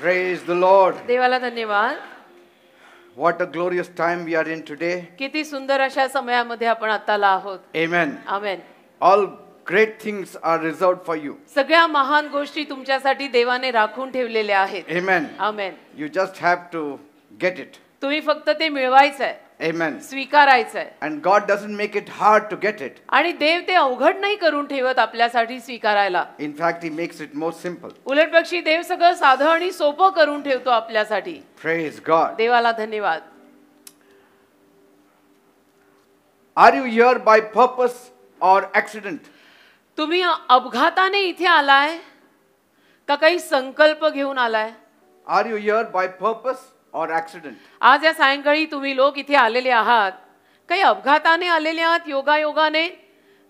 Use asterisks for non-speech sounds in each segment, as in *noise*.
Praise the Lord देवाला धन्यवाद what a glorious time we are in today किती सुंदर अशा समयामध्ये आपण आता आहोत amen amen all great things are reserve for you सगळ्या महान गोष्टी तुमच्यासाठी देवाने राखून ठेवलेल्या आहेत amen amen you just have to get it तुम्ही फक्त ते मिळवायचं आहे Amen. स्वीकारायचं आहे and God doesn't make it hard to get it आणि देव ते अवघड नाही करून ठेवत आपल्यासाठी स्वीकारायला in fact he makes it more simple उलट पक्षी देव सगळं साधं आणि सोपं करून ठेवतो आपल्यासाठी प्रेज गॉड देवाला धन्यवाद are you here by purpose or accident तुम्ही अपघाताने इथे आलाय का काही संकल्प घेऊन आलाय are you here by purpose or accident. आज या सायंकाळी तुम्ही लोक इथे आलेले आहात काही अपघाताने आलेले आहात योगायोगाने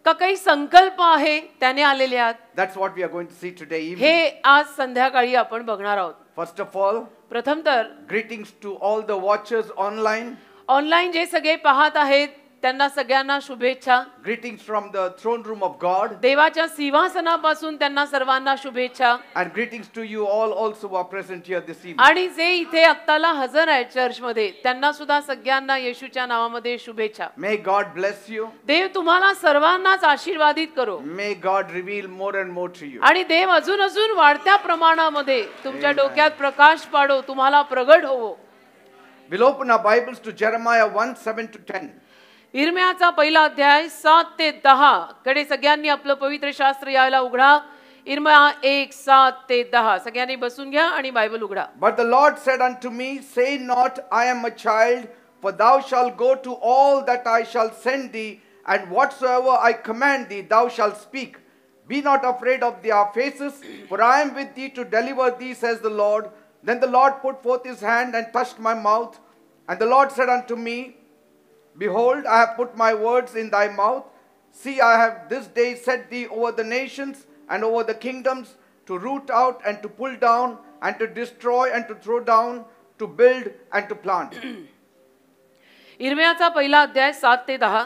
का काही संकल्प आहे त्याने आलेले आहात That's what we are going to see today evening. हे आज संध्याकाळी आपण बघणार आहोत फर्स्ट ऑफ ऑल प्रथम तर greetings to all the watchers online. Online जे सगळे पाहत आहेत त्यांना सगळ्यांना शुभेच्छा greetings from the throne room of God देवाच्या सिंहासनापासून त्यांना सर्वांना शुभेच्छा and greetings to you all also are present here this आणि जे इथे आत्ताला हजर आहेत चर्च मध्ये त्यांना सुद्धा सगळ्यांना येशूच्या नावामध्ये शुभेच्छा मे गॉड ब्लेस यू देव तुम्हाला सर्वांनाच आशीर्वादित करो may God reveal more and more to you आणि देव अजून अजून वाढत्या प्रमाणामध्ये तुमच्या डोक्यात प्रकाश पाडो तुम्हाला प्रगट होवो विलोपना Bibles to Jeremiah one seven to ten But the Lord said unto me, Say not, I am a child, for thou shalt go to all that I shall send thee, and whatsoever I command thee, thou shalt speak. Be not afraid of their faces, for I am with thee to deliver thee, says the Lord. Then the Lord put forth his hand and touched my mouth. And the Lord said unto me, Behold, I have put my words in thy mouth. See, I have this day set thee over the nations and over the kingdoms to root out and to pull down and to destroy and to throw down, to build and to plant. इर्म्याचा पहिला अध्याय सात ते दहा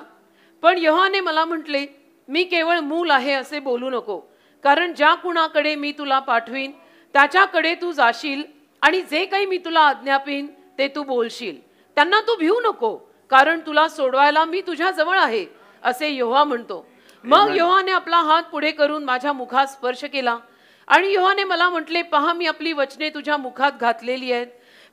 पण यहोवाने मला म्हटले मी केवळ मूल आहे असे बोलू नको कारण ज्या कुणाकडे मी तुला पाठवीन त्याच्याकडे तू जाशील आणि जे काही मी तुला आज्ञापीन ते तू बोलशील त्यांना तू भिवू नको कारण तुला सोडवायला मी तुझ्या जवळ आहे असे योहा म्हणतो मग योहाने आपला हात पुढे करून माझ्या मुखात स्पर्श केला आणि योहाने मला म्हटले पहा मी आपली वचने तुझ्या मुखात घातलेली आहेत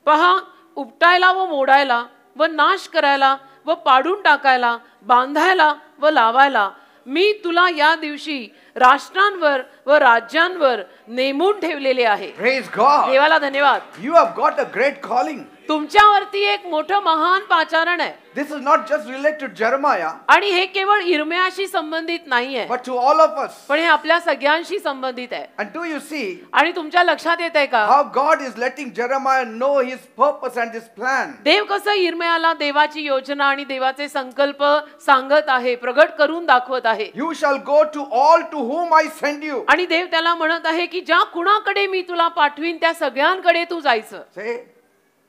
पहा उपटायला व मोडायला व नाश करायला व पाडून टाकायला बांधायला व लावायला मी तुला या दिवशी राष्ट्रांवर व राज्यांवर नेमून ठेवलेले आहे देवाला धन्यवाद you have got a great calling तुमच्यावरती एक मोठ महान पाचारण आहे this is not just related Jeremiah आणि हे केवळ इरम्याशी संबंधित नाहीये but to all of us पण हे आपल्या सगळ्यांशी संबंधित आहे अँड डू यू सी आणि तुमच्या लक्षात येत आहे का how God is letting Jeremiah know his purpose and this plan देव कस इरम्याला देवाची योजना आणि देवाचे संकल्प सांगत आहे प्रगट करून दाखवत आहे you shall go to all to whom I send you. आणि देव त्याला म्हणत आहे की ज्या कुणाकडे मी तुला पाठवीन त्या सगळ्यांकडे तू जायचं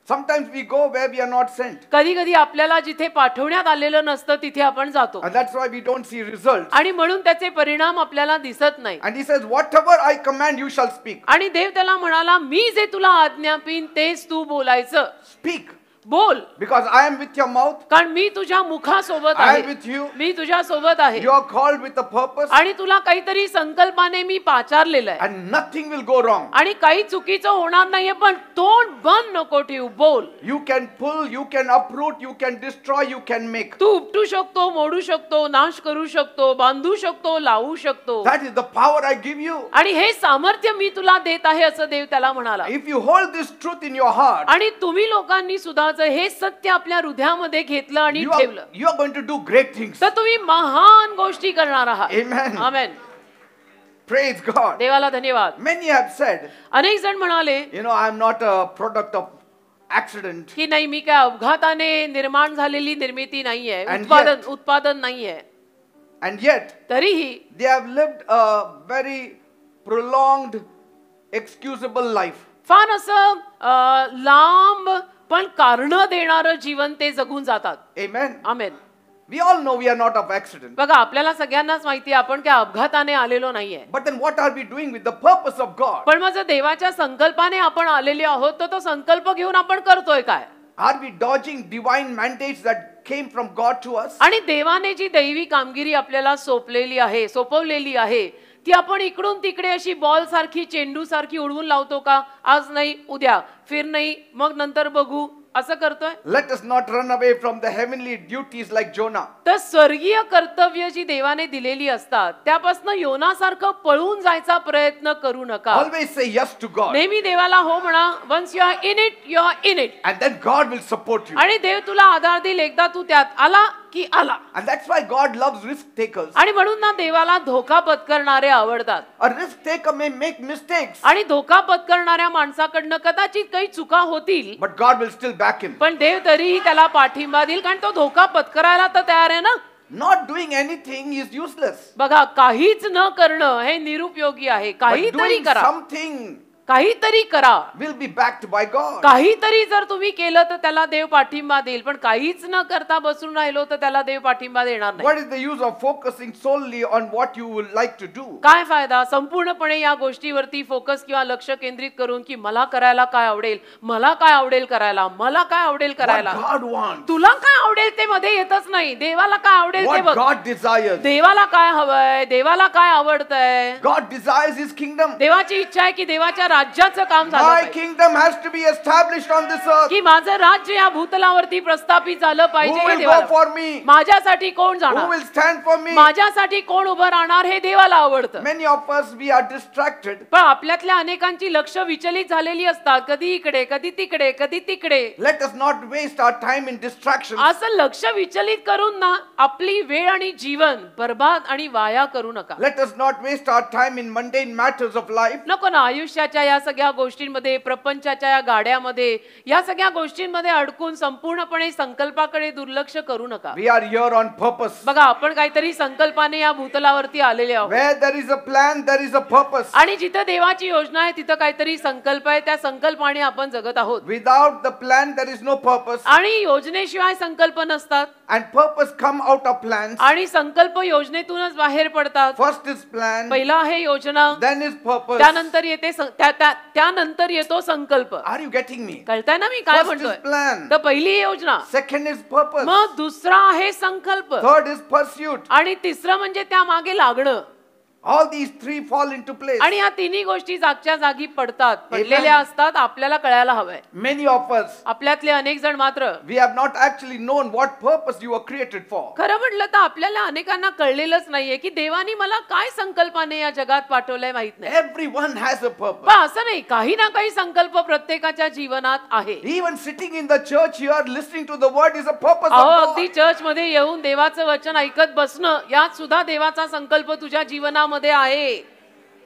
sometimes we go where we are not sent. कधी कधी आपल्याला जिथे पाठवण्यात आलेलं नसतं तिथे आपण जातो And that's why we don't see results. आणि म्हणून त्याचे परिणाम आपल्याला दिसत नाही And he says, Whatever I command, you shall speak. आणि देव त्याला म्हणाला मी जे तुला आज्ञापीन तेच तू बोलायचं Speak. बोल because I am with your mouth कारण मी तुझ्या मुखासोबत आहे विथ यू मी तुझ्या सोबत आहे you are called with a purpose आणि तुला काहीतरी संकल्पाने मी पाचारलेलं आहे and nothing will go wrong आणि काही चुकीचं होणार नाहीये पण तोंड बंद नको ठेवू बोल you can pull you can uproot you can destroy you can make तू उपटू शकतो मोडू शकतो नाश करू शकतो बांधू शकतो लावू शकतो that is the power I give you आणि हे सामर्थ्य मी तुला देत आहे असं देव त्याला म्हणाला if you hold this truth in your heart आणि तुम्ही लोकांनी सुद्धा देवाचं हे सत्य आपल्या हृदयामध्ये घेतलं आणि ठेवलं you are going to do great things तर तुम्ही महान गोष्टी करणार आहात आमेन आमेन प्रेज गॉड देवाला धन्यवाद मेनी हॅव सेड अनेक जण म्हणाले you know I am not a product of accident की नाही मी काय अपघाताने निर्माण झालेली निर्मिती नाहीये उत्पादन उत्पादन नाहीये अँड येट तरीही they have lived a very prolong excusable life फार असं लांब पण कारण देणार जीवन ते जगून जातात Amen. Amen We all know we are not of accident. बघा आपल्याला सगळ्यांनाच माहिती आहे आपण काय अपघाताने आलेलो नाहीये but then what are we doing with the purpose of God पण मग देवाच्या संकल्पाने आपण आलेले आहोत तर तो संकल्प घेऊन आपण करतोय काय are we dodging divine mandates that came from God to us? आणि देवाने जी दैवी कामगिरी आपल्याला सोपलेली आहे सोपवलेली आहे ती आपण इकडून तिकडे अशी बॉल सारखी चेंडू सारखी उडवून लावतो का आज नाही उद्या फिर नाही मग नंतर बघू असं करतोय let us not run away from the heavenly duties like Jonah तर स्वर्गीय कर्तव्य जी देवाने दिलेली असतात त्यापासून योना सारखं पळून जायचा प्रयत्न करू नका always say yes to God नेहमी देवाला हो म्हणा once you are in it you are in it and then God will support you आणि देव तुला आधार देईल एकदा तू त्यात आला की आला and that's why God loves risk takers आणि म्हणून ना देवाला धोका पत्करणारे आवडतात a risk take may make mistakes आणि धोका पत्करणाऱ्या माणसाकडनं कदाचित काही चुका होतील but God will still back in पण देव तरीही त्याला पाठिंबा देईल कारण तो धोका पत्करायला तर तयार आहे ना not doing anything is useless बघा काहीच न करणं हे निरुपयोगी आहे काहीतरी करा समथिंग काहीतरी करा will be backed by God काहीतरी जर तुम्ही केलं तर त्याला देव पाठिंबा देईल पण काहीच न करता बसून राहिलो तर त्याला देव पाठिंबा देणार नाही what is the use of focusing solely on what you would like to do काय फायदा संपूर्णपणे या गोष्टीवरती फोकस किंवा लक्ष केंद्रित करून की मला करायला काय आवडेल मला काय आवडेल करायला मला काय आवडेल करायला तुला काय आवडेल ते मध्ये येतच नाही देवाला काय आवडेल ते बघ गॉड डिझायर्स देवाला काय हवंय देवाला काय आवडतंय गॉड डिझायर्स हिज किंगडम देवाची इच्छा आहे की देवाच्या राज्याचं काम झालं my kingdom has to be on this earth की माझं राज्य या भूतलावरती प्रस्थापित झालं पाहिजे हे देवा फॉर मी माझ्यासाठी कोण जाणार who will stand for me माझ्यासाठी कोण उभा राहणार हे देवाला आवडतं many of us we are distracted पण आपल्यातल्या अनेकांची लक्ष विचलित झालेली असतात कधी इकडे कधी तिकडे कधी तिकडे let us not waste our time in distraction असं लक्ष विचलित करून ना आपली वेळ आणि जीवन बर्बाद आणि वाया करू नका let us not waste our time in mundane matters of life नको ना आयुष्याच्या या सगळ्या गोष्टींमध्ये प्रपंचाच्या या गाड्यामध्ये या सगळ्या गोष्टींमध्ये अडकून संपूर्णपणे संकल्पाकडे दुर्लक्ष करू नका we are your on purpose बघा आपण काहीतरी संकल्पाने या भूतलावरती आलेले आहोत where there is a plan there is a purpose आणि जिथे देवाची योजना आहे तिथं काहीतरी संकल्प आहे त्या संकल्पाने आपण जगत आहोत without the plan there is no purpose आणि योजनेशिवाय संकल्प नसतात and purpose come out of plan आणि संकल्प योजनेतूनच बाहेर पडतात फर्स्ट इज प्लॅन पहिला आहे योजना देन इज पर्पस त्यानंतर येते त्यानंतर येतो संकल्प आर यू गेटिंग मी कळताय ना मी काय म्हणतोय तर पहिली योजना सेकंड इज पर्पज मग दुसरा आहे संकल्प थर्ड इज युट आणि तिसरं म्हणजे त्या मागे लागणं all these three fall into आणि या तिन्ही गोष्टी जागच्या जागी पडतात पडलेल्या असतात आपल्याला कळायला हवंय मेनी ऑफर्स आपल्यातले अनेक जण मात्र we have not actually known what purpose you are created for खरं म्हटलं तर आपल्याला अनेकांना कळलेलंच नाहीये की देवानी मला काय संकल्पाने या जगात पाठवलंय माहित नाही everyone has a purpose पण असं नाही काही ना काही संकल्प प्रत्येकाच्या जीवनात आहे even sitting in the church are listening listening to the word is a purpose god अगदी चर्च मध्ये येऊन देवाचं वचन ऐकत बसणं यात सुद्धा देवाचा संकल्प तुझ्या जीवनात मध्ये आहे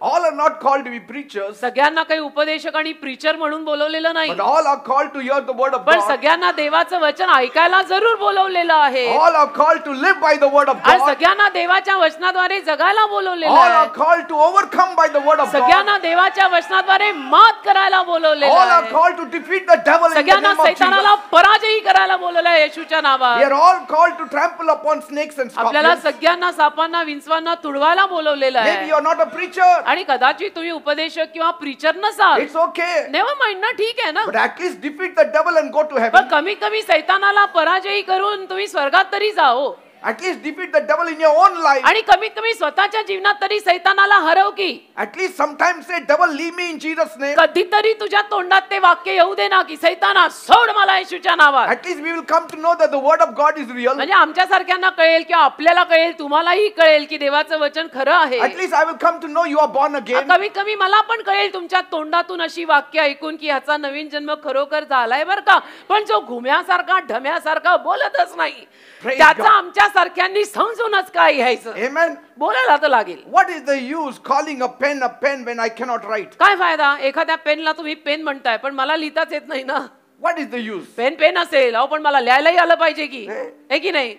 All are not called to be preachers. सगळ्यांना काही उपदेशक आणि प्रीचर म्हणून बोलवलेलं नाही But all are called to hear the word of पण God. सगळ्यांना देवाचं वचन ऐकायला जरूर बोलवलेलं आहे All are called to live by the word of God. सगळ्यांना देवाच्या वचनाद्वारे जगायला बोलवलेलं All are called to overcome by the word of God. सगळ्यांना देवाच्या वचनाद्वारे मात करायला बोलवलेलं All are called to defeat the devil in the सगळ्यांना name of सैतानाला Jesus. पराजयी करायला बोलवलं आहे येशूच्या We are all called to trample upon snakes and आपल्याला scorpions. सगळ्यांना सापांना विंचवांना तुडवायला बोलवलेलं Maybe you are not a preacher. आणि कदाचित तुम्ही उपदेशक किंवा प्रीचर नसाल इट्स ओके नेव्हर माइंड ना ठीक आहे ना but at least defeat the devil and go to पण कमी कमी सैतानाला पराजय करून तुम्ही स्वर्गात तरी जाओ At least defeat the devil in your own life. आणि कमीत कमी स्वतःच्या जीवनात तरी सैतानाला हरव की At least sometimes say, devil, leave me in Jesus' name. कधीतरी तुझ्या तोंडात ते वाक्य येऊ दे ना की सैताना सोड मला येशूच्या नावात At least we will come to know that the word of God is real. म्हणजे सारख्यांना कळेल की आपल्याला कळेल तुम्हालाही कळेल की देवाचं वचन खरं At आहे least I will come to know you are born again. कमी कमी मला पण कळेल तुमच्या तोंडातून अशी वाक्य ऐकून की याचा नवीन जन्म खरोखर झालाय बरं का पण जो घुम्यासारखा ढम्यासारखा बोलतच नाही त्याचा आमच्या सारख्यांनी समजूनच काय घ्यायचं Amen. बोलायला तर लागेल What is the use calling a pen a pen when I cannot write? काय फायदा एखाद्या पेनला तुम्ही पेन म्हणताय पण मला लिहिताच येत नाही ना What is the use? Pen pen असेल अहो पण मला लिहायलाही आलं पाहिजे की हे? की नाही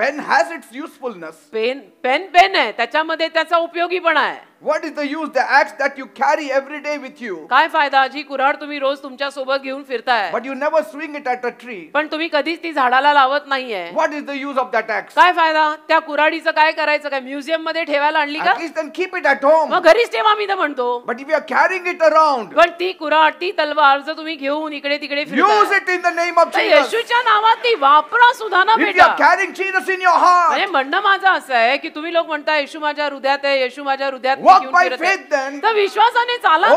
Pen has its usefulness. Pen pen pen आहे त्याच्यामध्ये त्याचा उपयोगी पण आहे What is the use the axe that you carry every day with you? काय फायदा जी कुऱ्हाड तुम्ही रोज तुमच्या सोबत घेऊन फिरताय But you never swing it at a tree. पण तुम्ही कधीच ती झाडाला लावत नाहीये What is the use of that axe? काय फायदा त्या कुऱ्हाडीचं काय करायचं काय म्युझियम मध्ये ठेवायला आणली का At least then keep it at home. मग घरीच ठेवा मी तर म्हणतो But if you are carrying it around, पण ती कुऱ्हाड ती तलवार जर तुम्ही घेऊन इकडे तिकडे use it in the name of Jesus. येशूच्या नावात ती वापरा सुद्धा ना If you are carrying Jesus in your heart, म्हणजे म्हणणं माझं असं आहे की तुम्ही लोक म्हणता येशू माझ्या हृदयात आहे येशू माझ्या हृदयात वॉक बाय फेथ तर विश्वासाने चाला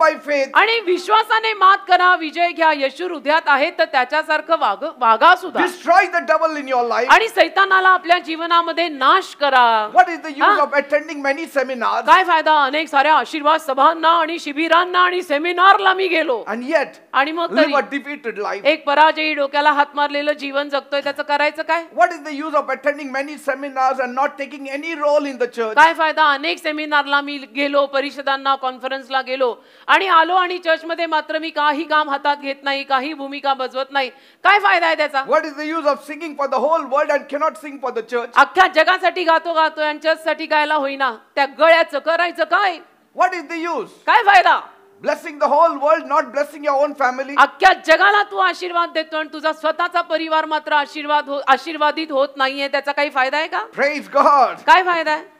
बाय फेथ आणि विश्वासाने मात करा विजय घ्या यशू हृदयात आहे तर त्याच्यासारखं वाग वागा सुद्धा destroy the double in your life आणि सैतानाला आपल्या जीवनामध्ये नाश करा what is the use of attending many seminar काय फायदा अनेक साऱ्या आशीर्वाद सभांना आणि शिबिरांना आणि सेमिनारला मी गेलो आणि येट आणि मग डिफीटेड लाईफ एक पराजयी डोक्याला हात मारलेलं जीवन जगतोय त्याचं करायचं काय what is the use of attending many seminars and not taking any role in the church काय फायदा अनेक सेमिनारला चर्चला मी गेलो परिषदांना कॉन्फरन्सला गेलो आणि आलो आणि चर्चमध्ये मात्र मी काही काम हातात घेत नाही काही भूमिका बजवत नाही काय फायदा आहे त्याचा what is the use of singing for the whole world and cannot sing for the church अख्ख्या जगासाठी गातो गातो आणि चर्चसाठी गायला होईना त्या गळ्याचं करायचं काय व्हॉट इज द यूज काय फायदा blessing the whole world not blessing your own family अख्ख्या जगाला तू आशीर्वाद देतो आणि तुझा स्वतःचा परिवार मात्र आशीर्वाद हो, आशीर्वादित होत नाहीये त्याचा काही फायदा आहे का प्रेज गॉड काय फायदा आहे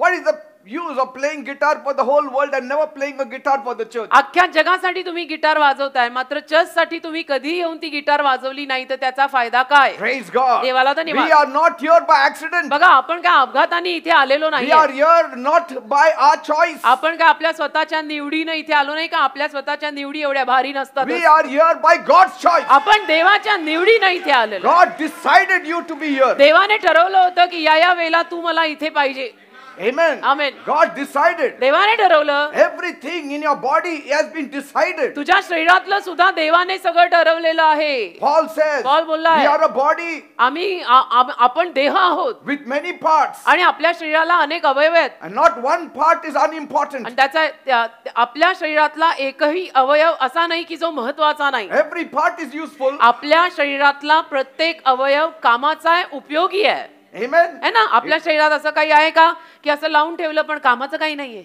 What is the use of playing guitar for the whole world and never playing a guitar for the church. अख्ख्या जगासाठी तुम्ही गिटार वाजवताय मात्र चर्च साठी तुम्ही कधीही येऊन ती गिटार वाजवली नाही तर त्याचा फायदा काय Praise गॉड देवाला तर धन्यवाद are बघा आपण काय अपघाताने इथे आलेलो नाही नाही are here not by our choice. आपण काय आपल्या स्वतःच्या निवडीने इथे आलो नाही का आपल्या स्वतःच्या निवडी एवढ्या भारी नसतात we are here by God's choice आपण देवाच्या निवडीने इथे आलेलो God decided you to be here देवाने ठरवलं होतं की या या वेळेला तू मला इथे पाहिजे Amen. Amen. God decided. देवाने ठरवलं. Everything in your body has been decided. तुझ्या शरीरातलं सुद्धा देवाने सगळं ठरवलेलं आहे. Paul says. Paul बोलला आहे. We are a body. आम्ही आपण देह आहोत. With many parts. आणि आपल्या शरीराला अनेक अवयव आहेत. And not one part is unimportant. आणि त्याचा आपल्या शरीरातला एकही अवयव असा नाही की जो महत्त्वाचा नाही. Every part is useful. आपल्या शरीरातला प्रत्येक अवयव कामाचा आहे, उपयोगी आहे. आहे ना आपल्या शरीरात असं काही आहे का की असं लावून ठेवलं पण कामाचं काही नाहीये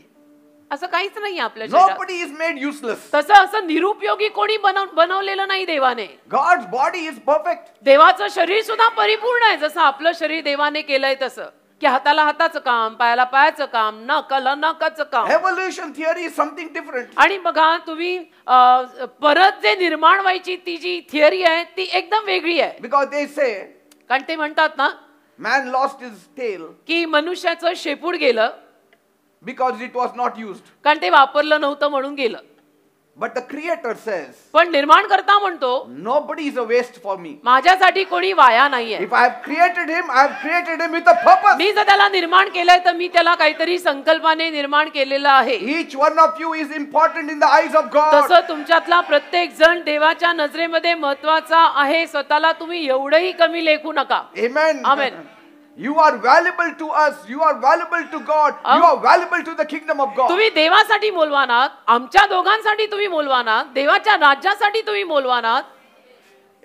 असं काहीच नाही आपल्या तसं असं निरुपयोगी कोणी बनवलेलं नाही देवाने गॉड बॉडी इज परफेक्ट देवाचं शरीर सुद्धा परिपूर्ण आहे जसं आपलं शरीर देवाने केलंय तसं की हाताला हाताचं काम पायाला पायाचं काम नकला नकाचं काम Evolution थिअरी समथिंग डिफरंट आणि बघा तुम्ही परत जे निर्माण व्हायची ती जी थिअरी आहे ती एकदम वेगळी आहे बिकॉज दे से कारण ते म्हणतात ना Man lost his tail की मनुष्याचं शेपूड गेलं because it was not used कारण ते वापरलं नव्हतं म्हणून गेलं बट द क्रिएटर सेज पण निर्माण करता म्हणतो nobody is a waste for me माझ्यासाठी कोणी वाया नाहीये if I created him I created him with a purpose मी जर त्याला निर्माण केलंय तर मी त्याला काहीतरी संकल्पाने निर्माण केलेला आहे each one of you is important in the eyes of God तसं तुमच्यातला प्रत्येक जण देवाच्या नजरेमध्ये महत्वाचा आहे स्वतःला तुम्ही एवढंही कमी लेखू नका आमेन आमेन *laughs* You are valuable to us. You are valuable to God. You are valuable to the kingdom of God. तुम्ही देवासाठी मोलवान आमच्या दोघांसाठी तुम्ही मोलवान देवाच्या राज्यासाठी तुम्ही मोलवान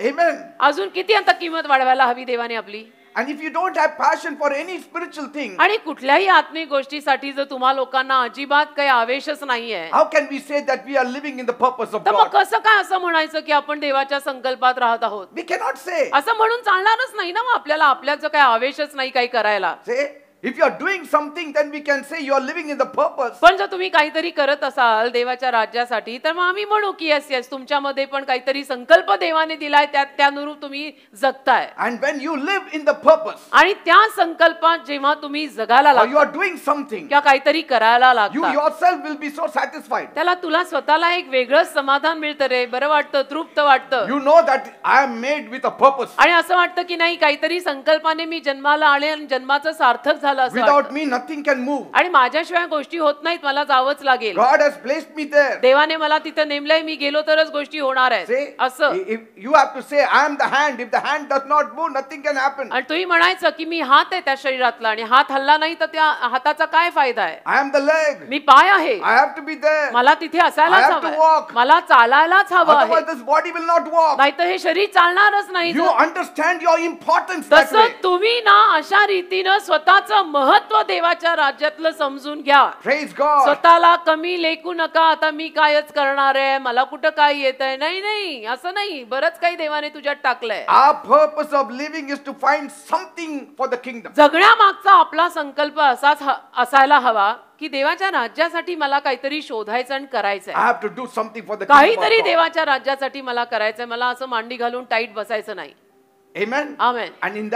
Amen. अजून किती आता किंमत वाढवायला हवी देवाने आपली And if you don't have passion for any spiritual thing, आणि कुठल्याही आत्मिक गोष्टीसाठी जर तुम्हा लोकांना अजिबात काही आवेशच नाहीये how can we say that we are living in the purpose of तर मग कसं काय असं म्हणायचं की आपण देवाच्या संकल्पात राहत आहोत वी कॅनॉट से असं म्हणून चालणारच नाही ना मग आपल्याला आपल्याचं काही आवेशच नाही काही करायला If you are doing something then we can say you are living in the purpose. पण जर तुम्ही काहीतरी करत असाल देवाच्या राज्यासाठी तर मग आम्ही म्हणू की येस येस तुमच्यामध्ये पण काहीतरी संकल्प देवाने दिलाय त्या त्यानुरूप तुम्ही जगताय and when you live in the purpose आणि त्या संकल्पात जेव्हा तुम्ही जगायला लागता You are डुईंग समथिंग किंवा काहीतरी करायला लागता you yourself will be so satisfied त्याला तुला स्वतःला एक वेगळं समाधान मिळतं रे बरं वाटतं तृप्त वाटतं you know that I am made with a purpose आणि असं वाटतं की नाही काहीतरी संकल्पाने मी जन्माला आले आणि जन्माचं सार्थक झालं झालं असं without me nothing can move आणि माझ्याशिवाय गोष्टी होत नाहीत मला जावंच लागेल God has blessed me there देवाने मला तिथे नेमलंय मी गेलो तरच गोष्टी होणार आहे असं if you have to say I am the hand if the hand does not move nothing can happen आणि तुम्ही म्हणायचं की मी हात आहे त्या शरीरातला आणि हात हल्ला नाही तर त्या हाताचा काय फायदा आहे आय एम द लेग मी पाय आहे I have to be there मला तिथे असायलाच हवं मला चालायलाच हवं आहे this body will not walk नाही तर हे शरीर चालणारच नाही यू अंडरस्टँड युअर इम्पॉर्टन्स तसं तुम्ही ना अशा रीतीनं स्वतःचं महत्व देवाच्या राज्यातलं समजून घ्या स्वतःला कमी लेखू नका आता मी कायच करणार आहे मला कुठं काय येत आहे नाही नाही असं नाही बरंच काही देवाने तुझ्यात टाकलंय सब living is to find something for the king जगण्यामागचा आपला संकल्प असाच असायला हवा की देवाच्या राज्यासाठी मला काहीतरी शोधायचं आणि करायचंय काहीतरी देवाच्या राज्यासाठी मला करायचंय मला असं मांडी घालून टाईट बसायचं नाही Amen. And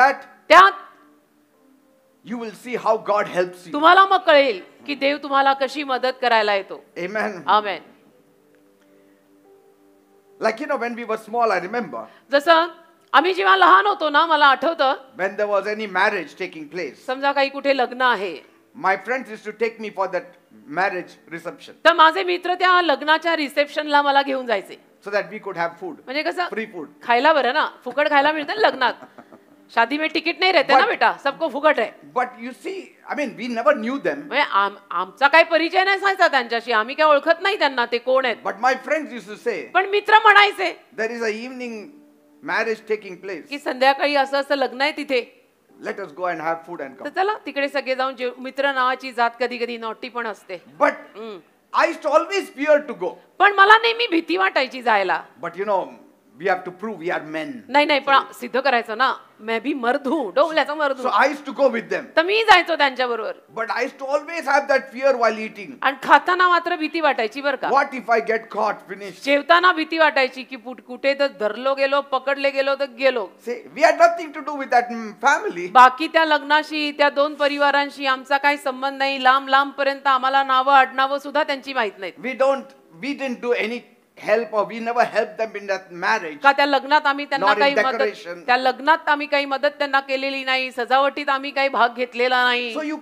you will see how God helps you. तुम्हाला मग कळेल की देव तुम्हाला कशी मदत करायला येतो Amen. amen Like you know, when we were small, I remember jasa ami jeva lahan hoto na mala athavta when there was any marriage taking place, समजा काही kuthe lagna ahe my friends used to take me for that marriage reception तर माझे lagna cha reception la mala gheun जायचे so that we could have food, म्हणजे kasa free food. khayla बरं na fukad khayla milta lagnat शादी में ticket नाही रहते ना बेटा सबको फुकट है but you see I mean we never knew them आमचा काय परिचय नाही सांगता त्यांच्याशी आम्ही काय ओळखत नाही त्यांना ते कोण आहेत but my friends used to say पण मित्र म्हणायचे there is a evening marriage taking place की संध्याकाळी असं असं लग्न आहे तिथे let us go and have food and come चला तिकडे सगळे जाऊन जे मित्र नावाची जात कधी कधी नॉटी पण असते but I always fear to go पण मला नेहमी भीती वाटायची जायला but you know we have to prove we are men. नाही नाही पण सिद्ध करायचं ना may be मर्दू डोंगल्याचा मर्दू So I used to go with them. तर मी जायचो barobar But I used to always have that fear while eating. khata na matra bhiti वाटायची बरं ka What if I get caught, finished? na bhiti वाटायची ki put kute तर dharlo gelo pakadle gelo तर gelo see we had nothing to do with that mm, family. बाकी त्या लग्नाशी त्या दोन परिवारांशी amcha kai sambandh नाही lam lam paryanta आम्हाला नावं आडनावं sudha tanchi mahit नाहीत We don't, we didn't do any help or we never help them in that marriage का त्या लग्नात आम्ही त्यांना काही मदत त्या लग्नात आम्ही काही मदत त्यांना केलेली नाही सजावटीत आम्ही काही भाग घेतलेला नाही so you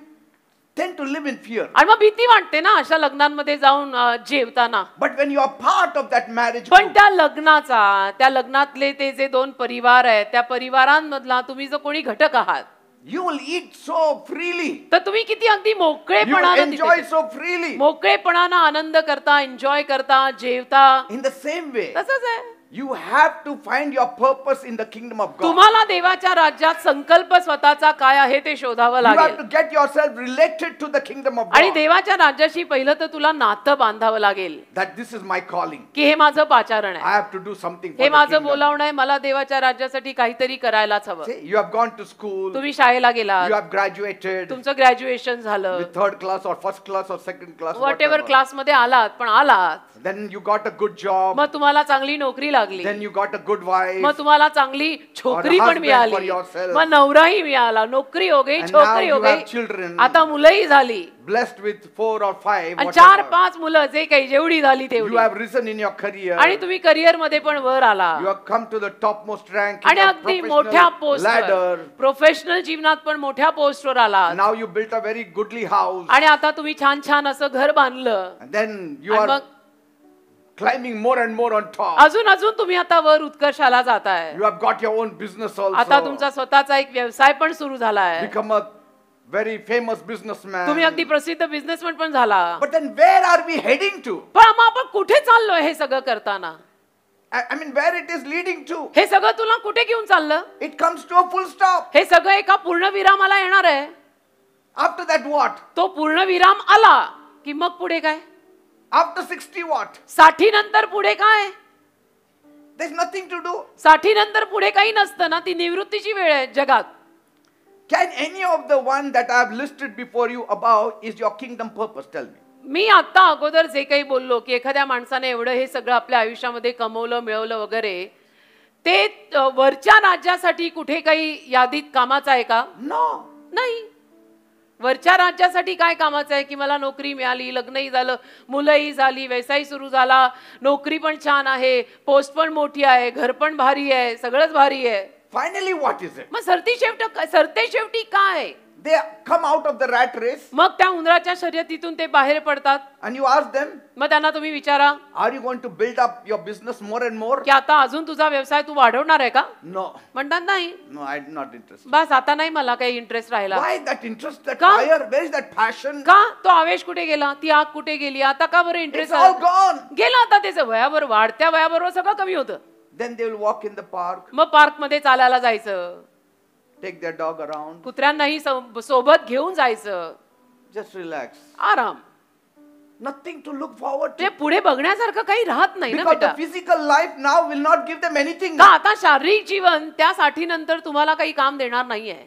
tend to live in fear आणि मग भीती वाटते ना अशा लग्नांमध्ये जाऊन अ, जेवताना but when you are part of that marriage पण त्या लग्नाचा त्या लग्नातले ते जे दोन परिवार आहेत त्या परिवारांमधला तुम्ही जो कोणी घटक आहात you will eat so freely तर तुम्ही किती अगदी मोकळेपणा एन्जॉय सो फ्रीली मोकळेपणाने आनंद करता एन्जॉय करता जेवता इन द सेम वे तसंच आहे you have to find your purpose in the kingdom of God तुम्हाला देवाच्या राज्यात संकल्प स्वतःचा काय आहे ते शोधावं लागेल to get yourself related to the kingdom of आणि देवाच्या राज्याशी पहिलं तर तुला नातं बांधावं लागेल that this is my calling की हे माझं पाचारण आहे I have to do something हे माझं बोलावणं आहे मला देवाच्या राज्यासाठी काहीतरी करायलाच हवं you have gone to school तुम्ही शाळेला गेला यू हॅव ग्रॅज्युएटेड तुमचं ग्रॅज्युएशन झालं थर्ड क्लास और फर्स्ट क्लास और सेकंड क्लास वॉट क्लास मध्ये आलात पण आलात then you got a good job मग तुम्हाला चांगली नोकरी लागली लागली मग तुम्हाला चांगली छोकरी पण मिळाली मग नवराही मिळाला नोकरी हो गई छोकरी हो गई आता मुलंही झाली blessed with four or five चार पाच मुलं जे काही जेवढी झाली तेवढी you इन risen आणि तुम्ही करिअर मध्ये पण वर आला you to come to the आणि अगदी मोठ्या पोस्ट लॅडर प्रोफेशनल जीवनात पण मोठ्या पोस्ट वर आला नाव you build a very goodly house आणि आता तुम्ही छान छान असं घर बांधलं देन you मग climbing more and more on top. अजून अजून तुम्ही आता वर उत्कर्षाला जाताय you have got your own business also. आता तुमचा स्वतःचा एक व्यवसाय पण सुरू झाला आहे Become very famous famous businessman. तुम्ही अगदी प्रसिद्ध बिझनेसमॅन पण झाला but then where are we heading to पण मग आपण कुठे चाललोय हे सगळं करताना I mean mean, it is leading to हे सगळं तुला कुठे घेऊन चाललं it comes to a full stop हे सगळं एका पूर्ण विरामाला येणार आहे आफ्टर दॅट what? तो पूर्ण विराम आला की मग पुढे काय आफ्टर सिक्स्टी वॉट साठी नंतर पुढे काय There's nothing nothing to do साठी नंतर पुढे काही नसतं ना ती निवृत्तीची वेळ आहे जगात can any of the one that I have listed before you above is your kingdom purpose tell me मी आता अगोदर जे काही बोललो की एखाद्या माणसाने एवढं हे सगळं आपल्या आयुष्यामध्ये कमवलं मिळवलं वगैरे ते वरच्या राज्यासाठी कुठे काही यादीत कामाचं आहे का नो नाही वरच्या राज्यासाठी काय कामाचं आहे की मला नोकरी मिळाली लग्नही झालं मुलंही झाली व्यवसाय सुरू झाला नोकरी पण छान आहे पोस्ट पण मोठी आहे घर पण भारी आहे सगळंच भारी आहे फायनली व्हॉट इज इट मग सरती शेवट सरते शेवटी काय they come out of the rat race मग त्या उंदराच्या शर्यतीतून ते बाहेर पडतात and you ask them मग त्यांना तुम्ही विचारा are you going to build up your business more and more की आता अजून तुझा व्यवसाय तू वाढवणार आहे का no म्हणतात नाही no i am not interested बस आता नाही मला काही इंटरेस्ट राहिला why that interest that का? fire where is that passion का तो आवेश कुठे गेला ती आग कुठे गेली आता का बरं it's all gone गेला आता त्याचं वयावर वाढत्या वयाबरोबर सगळं कमी होतं then they will walk in the park मग पार्क मध्ये चालायला जायचं टेक their डॉग अराउंड कुत्र्यांनाही सोबत घेऊन जायचं जस्ट रिलॅक्स आराम नथिंग टू लुक फॉरवर्ड ते पुढे बघण्यासारखं काही राहत नाही ना बेटा the physical life now will not give them anything का आता शारीरिक जीवन त्यासाठी नंतर तुम्हाला काही काम देणार नाहीये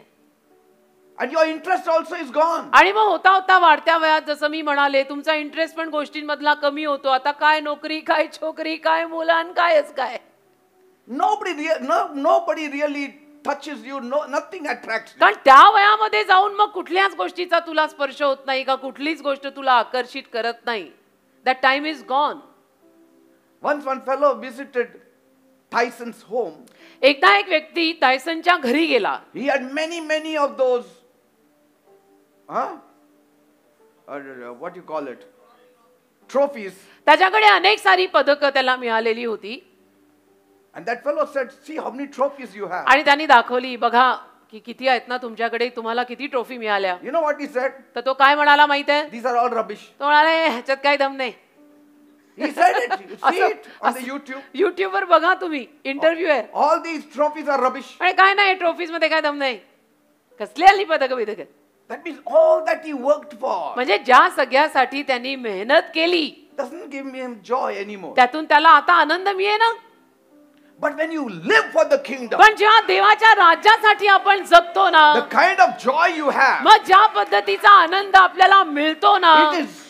and your interest also is gone आणि मग होता होता वाढत्या वयात जसं मी म्हणाले तुमचा इंटरेस्ट पण गोष्टींमधला कमी होतो आता काय नोकरी काय छोकरी काय मुलां कायच काय no no no, nobody really touches you know nothing attract कारण त्या वयामध्ये जाऊन मग कुठल्याच गोष्टीचा तुला स्पर्श होत नाही का कुठलीच गोष्ट तुला आकर्षित करत नाही that time is gone once one fellow visited Tyson's home एकदा एक व्यक्ती टायसनच्या घरी गेला he had many many of those what you call it trophies त्याच्याकडे अनेक सारी पदकं त्याला मिळालेली होती आणि त्यांनी दाखवली बघा की किती आहेत ना तुमच्याकडे तुम्हाला किती ट्रॉफी मिळाल्या यु नोट सेट तर तो काय म्हणाला माहित आहे ह्याच्यात काय दम नाही इंटरव्ह्यू *laughs* आहे काय नाही ट्रॉफीज मध्ये काय दम नाही कसली पदक फॉर म्हणजे ज्या सगळ्यासाठी त्यांनी मेहनत केली त्यातून त्याला आता आनंद मिळ ना But when you live for the kingdom, पण जेव्हा देवाच्या राज्यासाठी आपण जगतो ना the kind of joy you have, मग ज्या पद्धतीचा आनंद आपल्याला मिळतो ना, it is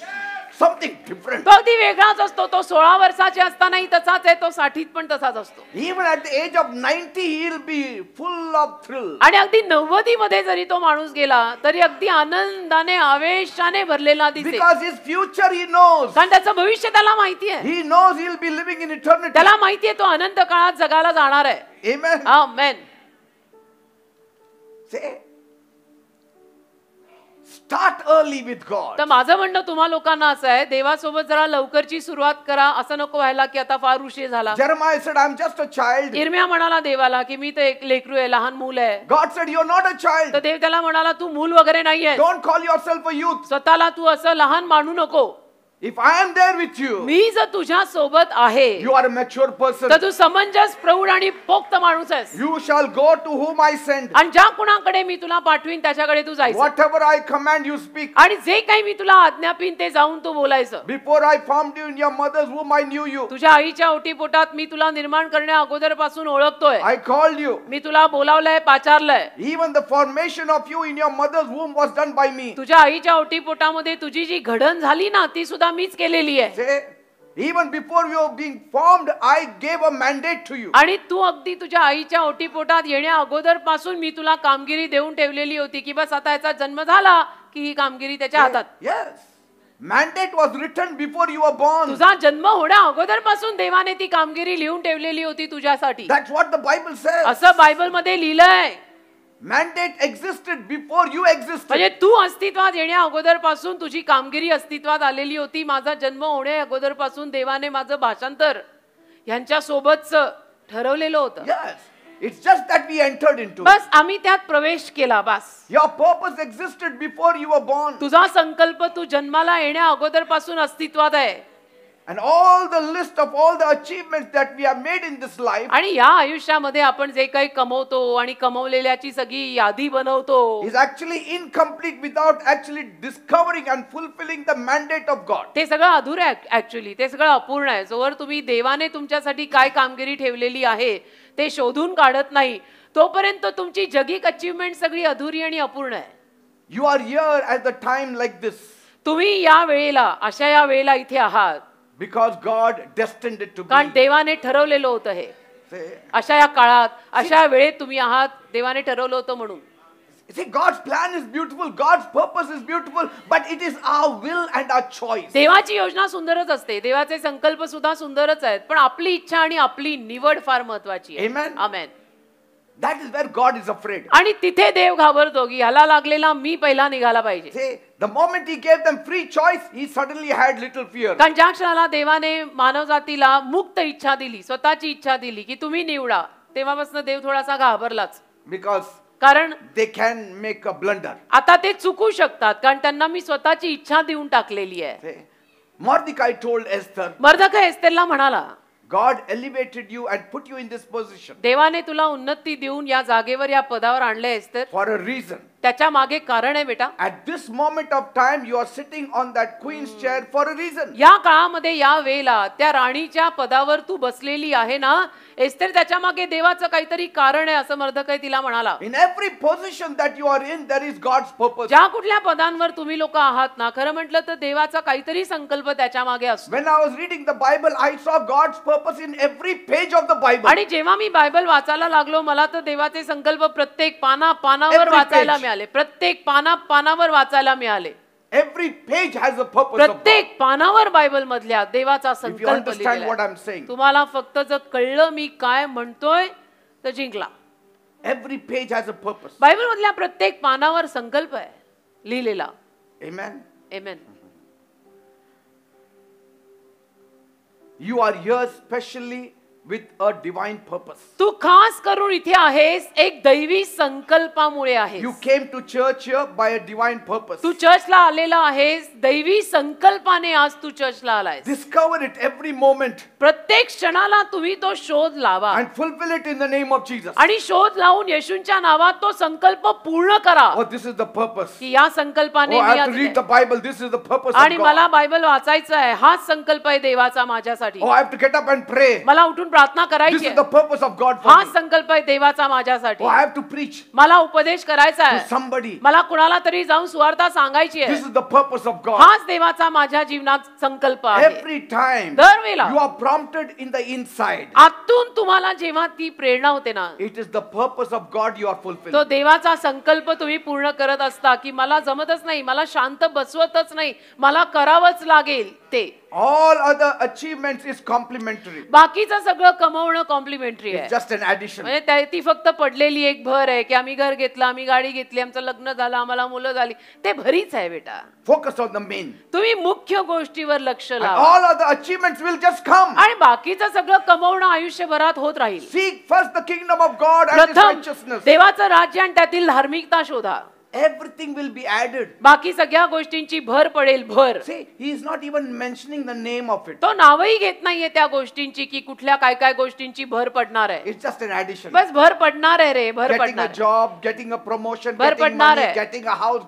समथिंग डिफरंट तो अगदी वेगळाच असतो तो सोळा वर्षाचे असतानाही तसाच आहे तो साठीत पण तसाच असतो even at age of ninety he will be full of thrill आणि अगदी नव्वदी मध्ये जरी तो माणूस गेला तरी अगदी आनंदाने आवेशाने भरलेला दिसतो because his future he knows कारण त्याचं भविष्य त्याला माहिती आहे he knows he will be living in eternity त्याला माहिती आहे तो अनंत काळात जगाला जाणार आहे amen amen say start early with God तर माझं म्हणणं तुम्हा लोकांना असं आहे देवासोबत जरा लवकरची सुरुवात करा असं नको व्हायला की आता फार उशीर झाला सेड आय एम जस्ट म्हणाला देवाला की मी तर एक लेकरू आहे लहान मूल आहे said you're not a child तर देव त्याला म्हणाला तू मूल वगैरे नाहीये don't call yourself a youth स्वतःला तू असं लहान मानू नको if I am there with you, मी जर तुझ्या सोबत आहे यू आर मॅच्युअर पर्सन तर तू समंजस प्रौढ आणि पोक्त माणूस आहेस you shall go to whom I send आणि ज्या कुणाकडे मी तुला पाठवीन त्याच्याकडे तू जायचं whatever I command you speak आणि जे काही मी तुला आज्ञापीन ते जाऊन तू बोलायचं before I formed you in your mother's womb I knew you तुझ्या आईच्या ओटी पोटात मी तुला निर्माण करण्या अगोदर पासून ओळखतोय आय कॉल्ड यू मी तुला बोलावलंय पाचारलंय even the formation of you in your mother's womb was done by me तुझ्या आईच्या ओटी पोटामध्ये तुझी जी घडण झाली ना ती सुद्धा सुद्धा मीच केलेली आहे even before you being formed I gave a mandate to you आणि तू अगदी तुझ्या आईच्या ओटीपोटात येण्या अगोदर पासून मी तुला कामगिरी देऊन ठेवलेली होती की बस आता याचा जन्म झाला की ही कामगिरी त्याच्या हातात yes mandate was return before you're born तुझा जन्म होण्या अगोदर पासून देवाने ती कामगिरी लिहून ठेवलेली होती तुझ्यासाठी that's what the Bible says असं बायबल मध्ये लिहिलंय एक्झिस्टेड बिफोर यू एक्झिस्ट म्हणजे तू अस्तित्वात येण्या अगोदरपासून तुझी कामगिरी अस्तित्वात आलेली होती माझा जन्म होण्या अगोदरपासून देवाने माझं भाषांतर यांच्या सोबतच ठरवलेलं होतं yes just that we we into बस आम्ही त्यात प्रवेश केला बस Your purpose existed before you were born. तुझा संकल्प तू जन्माला येण्या अगोदरपासून अस्तित्वात आहे And all the list of all the achievements that we have made in this life आणि या आयुष्यामध्ये apan je kai kamavto ani कमवलेल्याची सगळी yadi banavto is actually incomplete without actually discovering and fulfilling the mandate of God. ते सगळं actually, आहे actually ते सगळं अपूर्ण आहे जोवर तुम्ही देवाने तुमच्यासाठी काय कामगिरी ठेवलेली आहे ते शोधून काढत नाही तोपर्यंत tumchi जगिक achievement sagli adhuri ani apurna hai You are here at the time like this. tumhi ya वेळेला asha ya वेळेला ithe आहात बिकॉज गॉड to टू कारण देवाने ठरवलेलं होतं हे अशा या काळात अशा वेळेत तुम्ही आहात देवाने ठरवलं होतं म्हणून See, God's plan is beautiful, God's purpose is beautiful, but it is our will and our choice. देवाची योजना सुंदरच असते देवाचे संकल्प सुद्धा सुंदरच आहेत पण आपली इच्छा आणि आपली निवड फार महत्वाची आहे Amen. Amen. That is where God is afraid. आणि तिथे देव घाबरतो की ह्याला लागलेला मी पहिला निघाला पाहिजे The moment he gave them free choice, he suddenly had little fear. कारण ज्या क्षणाला देवाने मानवजातीला मुक्त इच्छा दिली स्वतःची इच्छा दिली की तुम्ही निवडा तेव्हापासून देव थोडासा घाबरलाच Because कारण they can make a blunder. आता ते चुकू शकतात कारण त्यांना मी स्वतःची इच्छा देऊन टाकलेली आहे See? Mordecai told Esther, मर्दक एस्तेरला म्हणाला God elevated you and put you in this position देवाने तुला उन्नती देऊन या जागेवर या पदावर आणले एस्तेर for a reason. त्याच्या मागे कारण आहे बेटा at this moment of time you are sitting on that queen's chair for a reason या काळामध्ये या वेळेला त्या राणीच्या पदावर तू बसलेली आहे ना एस्तर त्याच्या मागे देवाचं काहीतरी कारण आहे असं आहे तिला म्हणाला in every position that you are in there is God's purpose ज्या कुठल्या पदांवर तुम्ही लोक आहात ना खरं म्हटलं तर देवाचा काहीतरी संकल्प त्याच्या मागे असतो when I was reading the Bible I saw God's purpose in every page of the Bible आणि जेव्हा मी बायबल वाचायला लागलो मला तर देवाचे संकल्प प्रत्येक पाना पानावर वाचायला मिळाले मिळाले प्रत्येक पाना पानावर वाचायला मिळाले every page has a purpose प्रत्येक पानावर बायबल मधल्या देवाचा संकल्प तुम्हाला फक्त जर कळलं मी काय म्हणतोय तर जिंकला every page has a purpose Bible मधल्या प्रत्येक पानावर संकल्प आहे लिहिलेला amen amen you are your specially with a divine purpose तू खास करून इथे आहेस एक दैवी संकल्पामुळे आहे you came to church by a divine purpose तू चर्चला आलेला आहेस दैवी संकल्पाने आज तू चर्चला आलाय डिस्कवर इट एव्हरी मोमेंट प्रत्येक क्षणाला तुम्ही तो शोध लावा and fulfil it in the name of Jesus आणि शोध लावून येशूंच्या नावात तो संकल्प पूर्ण करा oh this is the purpose की या संकल्पाने oh, मी आज read Bible this is the purpose आणि मला बायबल वाचायचं आहे हाच संकल्प आहे देवाचा माझ्यासाठी oh I have to get up and pray मला उठून प्रार्थना करायची गॉड हा संकल्प आहे देवाचा माझ्यासाठी आय हॅव टू प्रीच मला उपदेश करायचा आहे संबडी मला कुणाला तरी जाऊन सुवार्ता सांगायची आहे this is the purpose of God हाच देवाचा माझ्या जीवनात संकल्प आहे एव्हरी टाइम वेळेला you are prompted in the inside आतून तुम्हाला जेव्हा ती प्रेरणा होते ना it is the purpose of God you are fulfil तो देवाचा संकल्प तुम्ही पूर्ण करत असता की मला जमतच नाही मला शांत बसवतच नाही मला करावंच लागेल ते all other achievements is complimentary बाकीचं सगळं कमवणं कॉम्प्लिमेंटरी आहे जस्ट एन ऍडिशन म्हणजे ती फक्त पडलेली एक भर आहे की आम्ही घर घेतलं आम्ही गाडी घेतली आमचं लग्न झालं आम्हाला मुलं झाली ते भरीच आहे बेटा फोकस ऑन द मेन तुम्ही मुख्य गोष्टीवर लक्ष लावा all other achievements will just come आणि बाकीचं सगळं कमवणं आयुष्यभरात होत राहील seek first the kingdom of God and his देवाचं राज्य आणि त्यातील धार्मिकता शोधा बाकी सगळ्या गोष्टींची भर पडेल भर he is not even mentioning the name of it तो नावही घेत नाहीये त्या गोष्टींची की कुठल्या काय काय गोष्टींची भर पडणार आहे इट्स जस्ट एन ऍडिशन बस भर पडणार आहे रे भर पडणार जॉब गेटिंग अ प्रमोशन भर पडणार आहे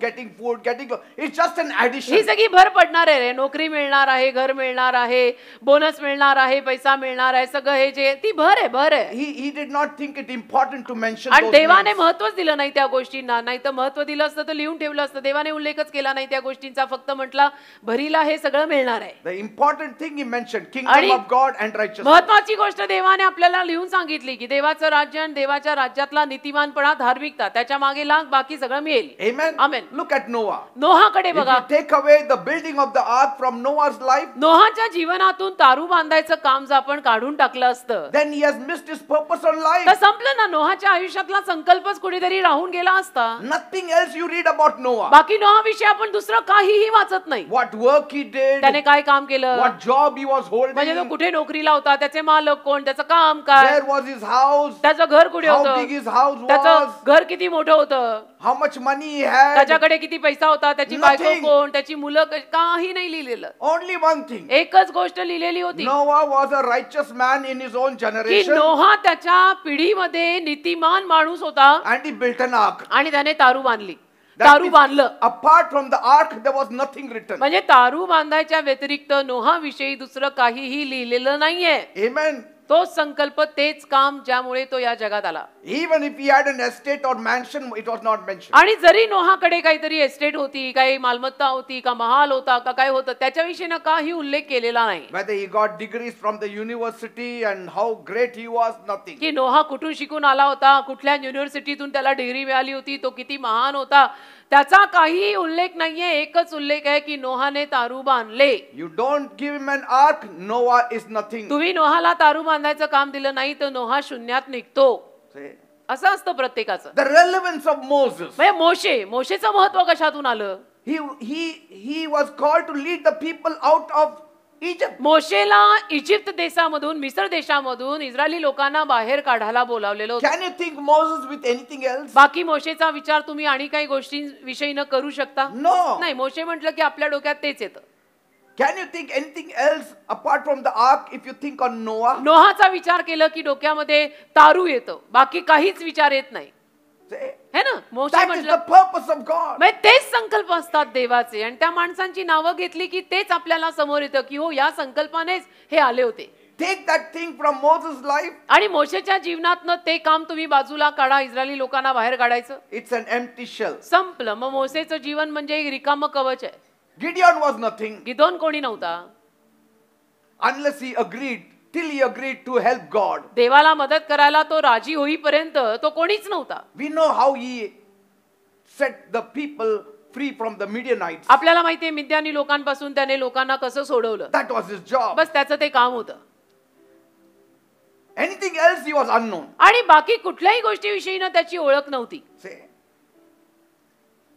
ही सगळी भर पडणार आहे रे नोकरी मिळणार आहे घर मिळणार आहे बोनस मिळणार आहे पैसा मिळणार आहे सगळं हे जे ती भर आहे भर आहे he he did not think it important to mention आणि देवाने महत्वच दिलं नाही त्या गोष्टींना नाही तर महत्व दिलं दिलं असतं तर लिहून ठेवलं असतं देवाने उल्लेखच केला नाही त्या गोष्टींचा फक्त म्हटला भरीला हे सगळं मिळणार आहे important thing thing he of आणि- अँड महत्वाची गोष्ट देवाने आपल्याला लिहून सांगितली की देवाचं राज्य आणि देवाच्या राज्यातला नीतिमानपणा धार्मिकता त्याच्या मागे लाग बाकी सगळं मिळेल लुक ॲट नोवा नोहा कडे नोहाकडे बघा take away the building of the ark from from life नोहाच्या जीवनातून तारू बांधायचं काम जर आपण काढून टाकलं असतं देन संपलं ना नोहाच्या आयुष्यातला संकल्पच कुणीतरी राहून गेला असता nothing else you read about Noah. बाकी नोहा विषयी आपण दुसरं काहीही वाचत नाही What work he did, त्याने काय काम केलं what job he was holding म्हणजे तो कुठे नोकरीला होता त्याचे मालक कोण त्याचं काम काय where was his house, त्याचं घर कुठे होतं how big his होतं house त्याचं was. घर किती मोठं होतं हाऊ मच मनी त्याच्याकडे किती पैसा होता त्याची बायको कोण त्याची मुलं काही नाही लिहिलेलं ओनली वन थिंग एकच गोष्ट लिहिलेली होती Noah was a righteous man in his own generation Noah त्याच्या पिढीमध्ये नीतिमान माणूस होता अँड बिल्ट आणि त्याने तारू बांधली तारू बांधलं apart from the ark there was nothing return म्हणजे तारू बांधायच्या व्यतिरिक्त नोहा विषयी दुसरं काहीही लिहिलेलं नाहीये Amen. तोच संकल्प तेच काम ज्यामुळे तो या जगात आला even if he had an estate or mansion it was not mention आणि जरी नोहाकडे काहीतरी एस्टेट होती काही मालमत्ता होती का महाल होता का काय होतं त्याच्याविषयी ना काही उल्लेख केलेला नाही whether he got degrees from the university and how great he was nothing की नोहा कुठून शिकून आला होता कुठल्या युनिव्हर्सिटीतून त्याला डिग्री मिळाली होती तो किती महान होता त्याचा काही उल्लेख नाहीये एकच उल्लेख आहे की नोहाने तारू बांधले you don't give man ark Noah is nothing nothing तुम्ही नोहाला तारू बांधायचं काम दिलं नाही तर नोहा शून्यात निघतो असं असतं प्रत्येकाचं द रेलेव्हन्स ऑफ मोसेस मोशे मोशेचं महत्व कशातून आलं he he he was called to lead the people out of Egypt मोशेला इजिप्त देशामधून मिसर देशामधून इस्रायली लोकांना बाहेर काढायला बोलावलेलो can you think think anything else बाकी मोशेचा विचार तुम्ही आणि काही गोष्टींविषयी न करू शकता नो नाही मोशे म्हटलं की आपल्या डोक्यात तेच येतं can you think anything else apart from the ark if you think on Noah? नोहाचा विचार केलं की डोक्यामध्ये तारू येतं बाकी काहीच विचार येत नाही ना तेच संकल्प असतात देवाचे आणि त्या माणसांची नावं घेतली की तेच आपल्याला समोर येतं की हो या संकल्पानेच हे आले होते take that thing from Moses life आणि मोशेच्या जीवनातनं ते काम तुम्ही बाजूला काढा इस्रायली लोकांना बाहेर काढायचं इट्स अन एम्प्टी शेल संपलं मग मोसेचं जीवन म्हणजे एक रिकाम कवच आहे गिडियन वॉज नथिंग गिदोन कोणी नव्हता unless he agreed till he agreed to help God. देवाला मदत करायला तो राजी होईपर्यंत तो कोणीच नव्हता. We know how he set the people free from the Midianites. आपल्याला माहिती आहे मिद्यानी लोकांपासून त्याने लोकांना कसं सोडवलं. That was his job. बस त्याचं ते काम होतं. Anything else he was unknown. आणि बाकी कुठल्याही गोष्टीविषयी ना त्याची ओळख नव्हती.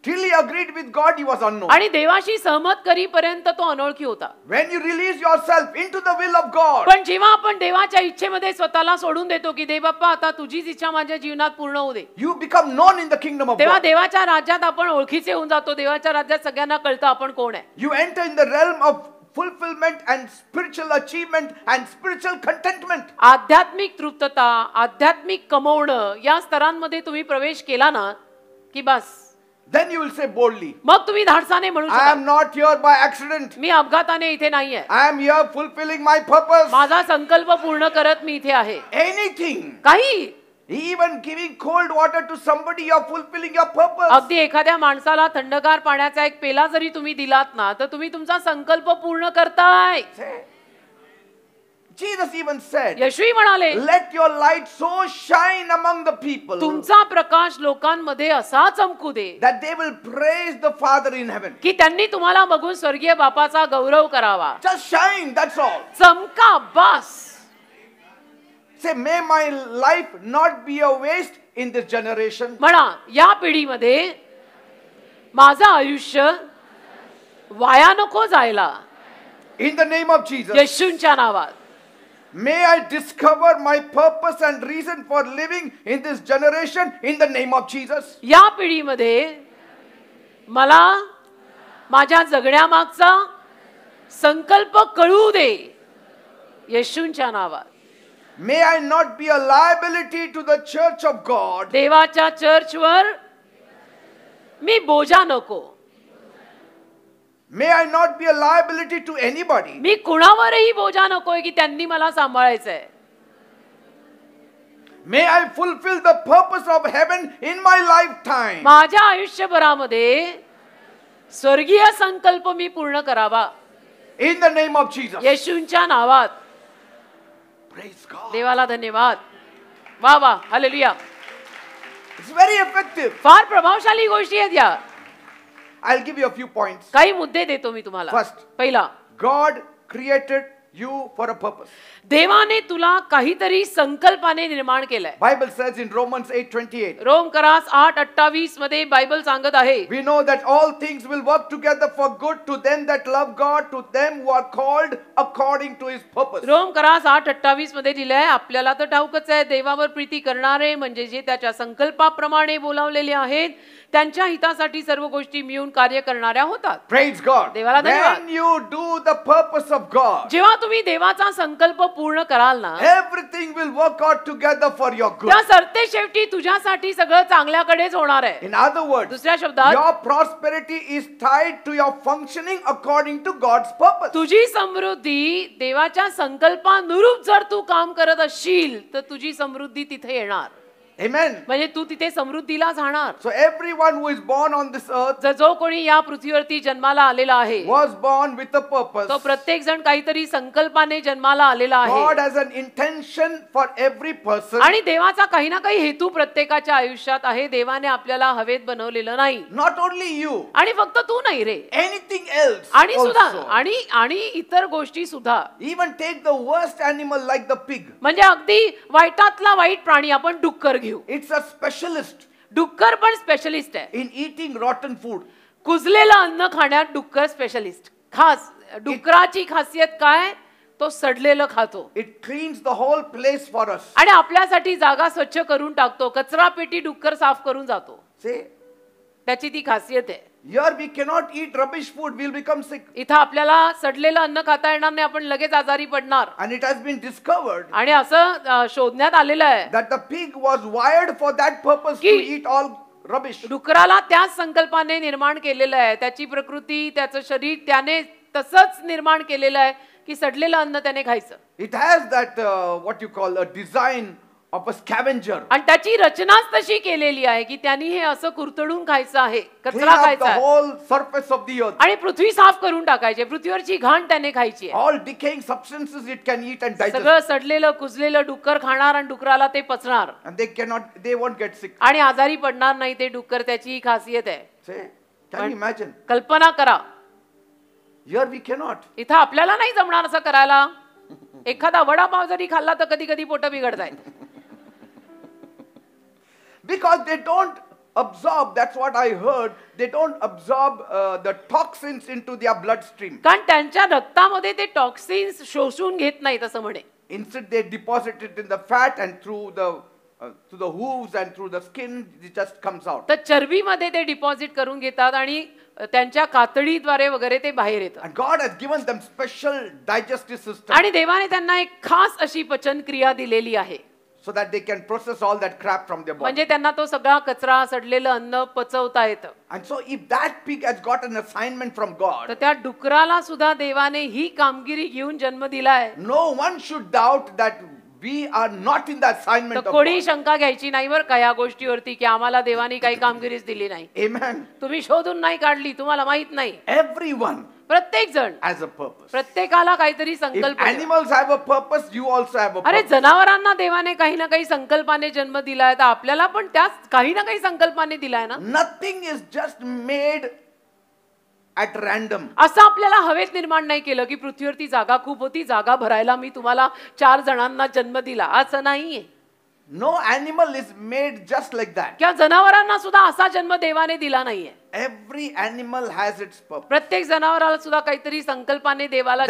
Till he agreed with God you was on आणि देवाशी सहमत करीपर्यंत तो अनोळखी होता when you release you self in to the will of God पण जेव्हा आपण देवाच्या इच्छेमध्ये स्वतःला सोडून देतो की देव आता तुझीच इच्छा माझ्या जीवनात पूर्ण होऊ दे you become known in the kingdom तेव्हा देवाच्या राज्यात आपण ओळखीचे होऊन जातो देवाच्या राज्यात सगळ्यांना कळतं आपण कोण आहे you enter in the realm of fulfilment and spiritual achievement and spiritual contentment आध्यात्मिक तृप्तता आध्यात्मिक कमवणं या स्तरांमध्ये तुम्ही प्रवेश केला ना की बस then you will say boldly मग तुम्ही धाडसाने म्हणू i am not here by accident मी अपघाताने इथे nahi आहे i am here fulfilling my purpose माझा संकल्प पूर्ण करत मी इथे आहे anything काही even giving cold water to somebody you are fulfilling your purpose अगदी एखाद्या माणसाला थंडगार पाण्याचा एक पेला जरी तुम्ही दिलात ना तर तुम्ही तुमचा संकल्प पूर्ण करताय Say, Jesus even said, Yashvi म्हणाले Let your light so shine among the people तुमचा प्रकाश लोकांमध्ये असा चमकू दे that they will praise the Father in heaven. की त्यांनी तुम्हाला बघून स्वर्गीय बापाचा गौरव करावा Just shine, that's all. चमका बस Say, may my life not be a waste in this generation. म्हणा या पिढीमध्ये माझं आयुष्य वाया नको जायला In the name of Jesus. येशूंच्या नावात May I discover my purpose and reason for living in this generation in the name of Jesus. या पिढीमध्ये मला माझ्या जगण्यामागचा संकल्प कळू दे येशूंच्या नावात May I not be a liability to the church of God. देवाच्या चर्चवर मी बोजा नको may I not be a liability to anybody मी कुणावरही बोजा नकोय की त्यांनी मला सांभाळायचंय may I fulfil the purpose of heaven in my lifetime माझ्या आयुष्यभरामध्ये स्वर्गीय संकल्प मी पूर्ण करावा in the name of Jesus येशूंच्या नावात प्रेज गॉड देवाला धन्यवाद वा वा हालेलुया इट्स व्हेरी effective. फार प्रभावशाली गोष्टी आहेत या I give you few point काही मुद्दे देतो मी तुम्हाला फर्स्ट पहिला God created you for a purpose देवाने तुला काहीतरी संकल्पाने निर्माण केलंय Bible says in Romans eight twenty eight रोम करास आठ अठ्ठावीस मध्ये बायबल सांगत आहे we know that all things will work together for good to them that love God to them who are called according to his purpose रोम करास आठ अठ्ठावीस मध्ये दिलंय आपल्याला तर ठाऊकच आहे देवावर प्रीती करणारे म्हणजे जे त्याच्या संकल्पाप्रमाणे बोलावलेले आहेत त्यांच्या हितासाठी सर्व गोष्टी मिळून कार्य करणाऱ्या होतात प्रेज गॉड देवाला धन्यवाद you do the of God जेव्हा तुम्ही देवाचा संकल्प पूर्ण कराल ना everything will work out together for your good त्या सरते शेवटी तुझ्यासाठी सगळं चांगल्याकडेच होणार आहे इन अदर वर्ड दुसऱ्या शब्दात your prosperity is tied to your functioning according to God's purpose तुझी समृद्धी देवाच्या संकल्पानुरूप जर तू काम करत असशील तर तुझी समृद्धी तिथे येणार Amen. म्हणजे तू तिथे समृद्धीला जाणार so everyone who is born on this earth जो कोणी या पृथ्वीवरती जन्माला आलेला आहे was born with a purpose. तो प्रत्येक जण काहीतरी संकल्पाने जन्माला आलेला God आहे has an intention for every person, आणि देवाचा काही ना काही हेतू प्रत्येकाच्या आयुष्यात आहे देवाने आपल्याला हवेत बनवलेलं नाही नॉट ओनली यू आणि फक्त तू नाही रे एनिथिंग एल्स आणि सुद्धा आणि आणि इतर गोष्टी सुद्धा even take the worst animal like the pig. म्हणजे अगदी वाईटातला वाईट प्राणी आपण डुक्कर घेऊ इट्स अ स्पेशलिस्ट डुक्कर पण स्पेशलिस्ट आहे इन इटिंग रॉटन फूड कुजलेलं अन्न खाण्यात डुक्कर स्पेशलिस्ट खास डुकराची खासियत काय तो सडलेलं खातो it cleans the whole place for us आणि आपल्यासाठी जागा स्वच्छ करून टाकतो कचरा पेटी डुक्कर साफ करून जातो से त्याची ती खासियत आहे Here we cannot eat rubbish food, we'll become sick. इथं आपल्याला सडलेलं अन्न खाता येणार नाही आपण लगेच आजारी पडणार And it has been discovered आणि असं शोधण्यात आलेलं आहे that the pig was wired for that purpose to eat all rubbish. डुकराला त्याच संकल्पाने निर्माण केलेलं आहे त्याची प्रकृती त्याचं शरीर त्याने तसंच निर्माण केलेलं आहे की सडलेलं अन्न त्याने खायचं It has that, uh, what you call, a design of a scavenger आणि त्याची रचनाच तशी केलेली आहे की त्यांनी हे असं कुरतडून खायचं आहे कचरा खायचा होल सरफेस ऑफ दी अर्थ आणि पृथ्वी साफ करून टाकायची पृथ्वीवरची घाण त्याने खायची all decaying substances it can eat and digest सगळं सडलेलं कुजलेलं डुक्कर खाणार आणि डुकराला ते पचणार they can not they won't get sick आणि आजारी पडणार नाही ते डुक्कर त्याची खासियत आहे कल्पना करा वी कॅन नॉट इथं आपल्याला नाही जमणार असं करायला एखादा वडापाव जरी खाल्ला तर कधी कधी पोट बिघडत because they don't absorb that's what i heard they don't absorb uh, the toxins into their bloodstream कारण त्यांच्या रक्तामध्ये ते टॉक्सिन्स शोषून घेत नाहीत असं म्हणे instead they deposit it in the fat and through the uh, through the hooves and through the skin it just comes out तर चरबीमध्ये ते डिपॉझिट करून घेतात आणि त्यांच्या कातडीद्वारे वगैरे ते बाहेर येतात and god has given them special digestive system आणि देवाने त्यांना एक खास अशी पचन क्रिया दिलेली आहे so that they can process all that crap from their body. म्हणजे त्यांना तो सगळा कचरा सडलेलं अन्न पचवता येतं And so if that pig has got an assignment from तर God, त्या डुकराला सुद्धा देवाने ही कामगिरी घेऊन जन्म दिलाय no one should doubt that we are not in the assignment of कोणी शंका घ्यायची नाही बरं का या गोष्टीवरती की आम्हाला देवाने काही कामगिरीच दिली नाही Amen. तुम्ही शोधून नाही काढली तुम्हाला माहित नाही Everyone प्रत्येक जण ऍज अ पर्पज प्रत्येकाला काहीतरी संकल्प animals have a purpose you also have अरे जनावरांना देवाने काही ना काही संकल्पाने जन्म दिलाय तर आपल्याला पण त्याच काही ना काही संकल्पाने दिलाय ना nothing is just made at random असं आपल्याला हवेत निर्माण नाही केलं की पृथ्वीवरती जागा खूप होती जागा भरायला मी तुम्हाला चार जणांना जन्म दिला असं नाहीये no animal is made just like that किंवा जनावरांना सुद्धा असा जन्म देवाने दिला नाहीये every animal has its purpose प्रत्येक जनावराला सुद्धा काहीतरी संकल्पाने देवाला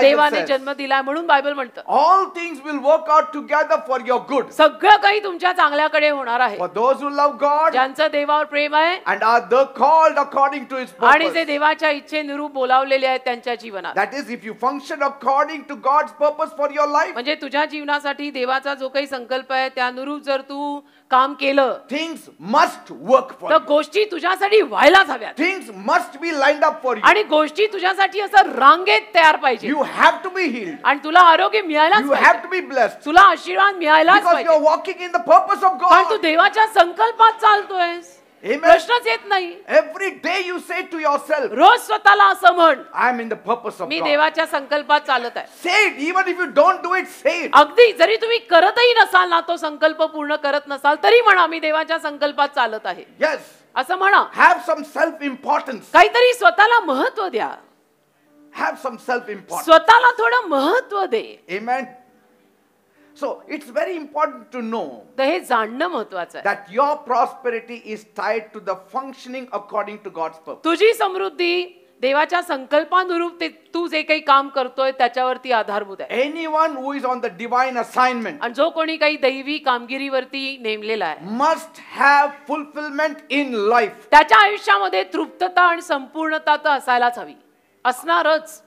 देवाने जन्म दिलाय म्हणून बायबल म्हणतं All things will work out together for your good. सगळं काही तुमच्या चांगल्याकडे होणार आहे For those who love God ज्यांचं देवावर प्रेम आहे and are the called according to His आणि जे देवाच्या देवाच्या इच्छेनुरूप बोलावलेले आहेत त्यांच्या जीवनात That is, if you function according to God's purpose for your life, म्हणजे तुझ्या जीवनासाठी देवाचा जो काही संकल्प आहे त्यानुरूप जर तू काम केलं थिंग्स मस्ट वर्क फॉर गोष्टी तुझ्यासाठी व्हायलाच हव्या things must be line up for आणि गोष्टी तुझ्यासाठी असं रांगेत तयार पाहिजे you have to be healed आणि तुला आरोग्य मिळायला you have to be blessed तुला आशीर्वाद मिळायला walking in the purpose of God तू देवाच्या संकल्पात चालतोयस प्रश्नच येत नाही every day you say to yourself रोज स्वतःला असं म्हण I am in the purpose of मी देवाच्या संकल्पात चालत आहे से even if you don't do it say अगदी जरी तुम्ही करतही नसाल ना तो संकल्प पूर्ण करत नसाल तरी म्हणा मी देवाच्या संकल्पात चालत आहे यस असं म्हणा हॅव सम सेल्फ इम्पॉर्टन्स काहीतरी स्वतःला महत्व द्या हॅव सम सेल्फ इम्पॉर्टन्स स्वतःला थोडं महत्व दे amen So it's very important to know that your prosperity is tied to the functioning according to God's purpose. देवाच्या संकल्पानुरूप ते तू जे काही काम करतोय त्याच्यावरती आधारभूत आहे anyone who is on the divine assignment आणि जो कोणी काही दैवी कामगिरीवरती नेमलेला आहे must have fulfilment in life त्याच्या आयुष्यामध्ये तृप्तता आणि संपूर्णता तर असायलाच हवी असणारच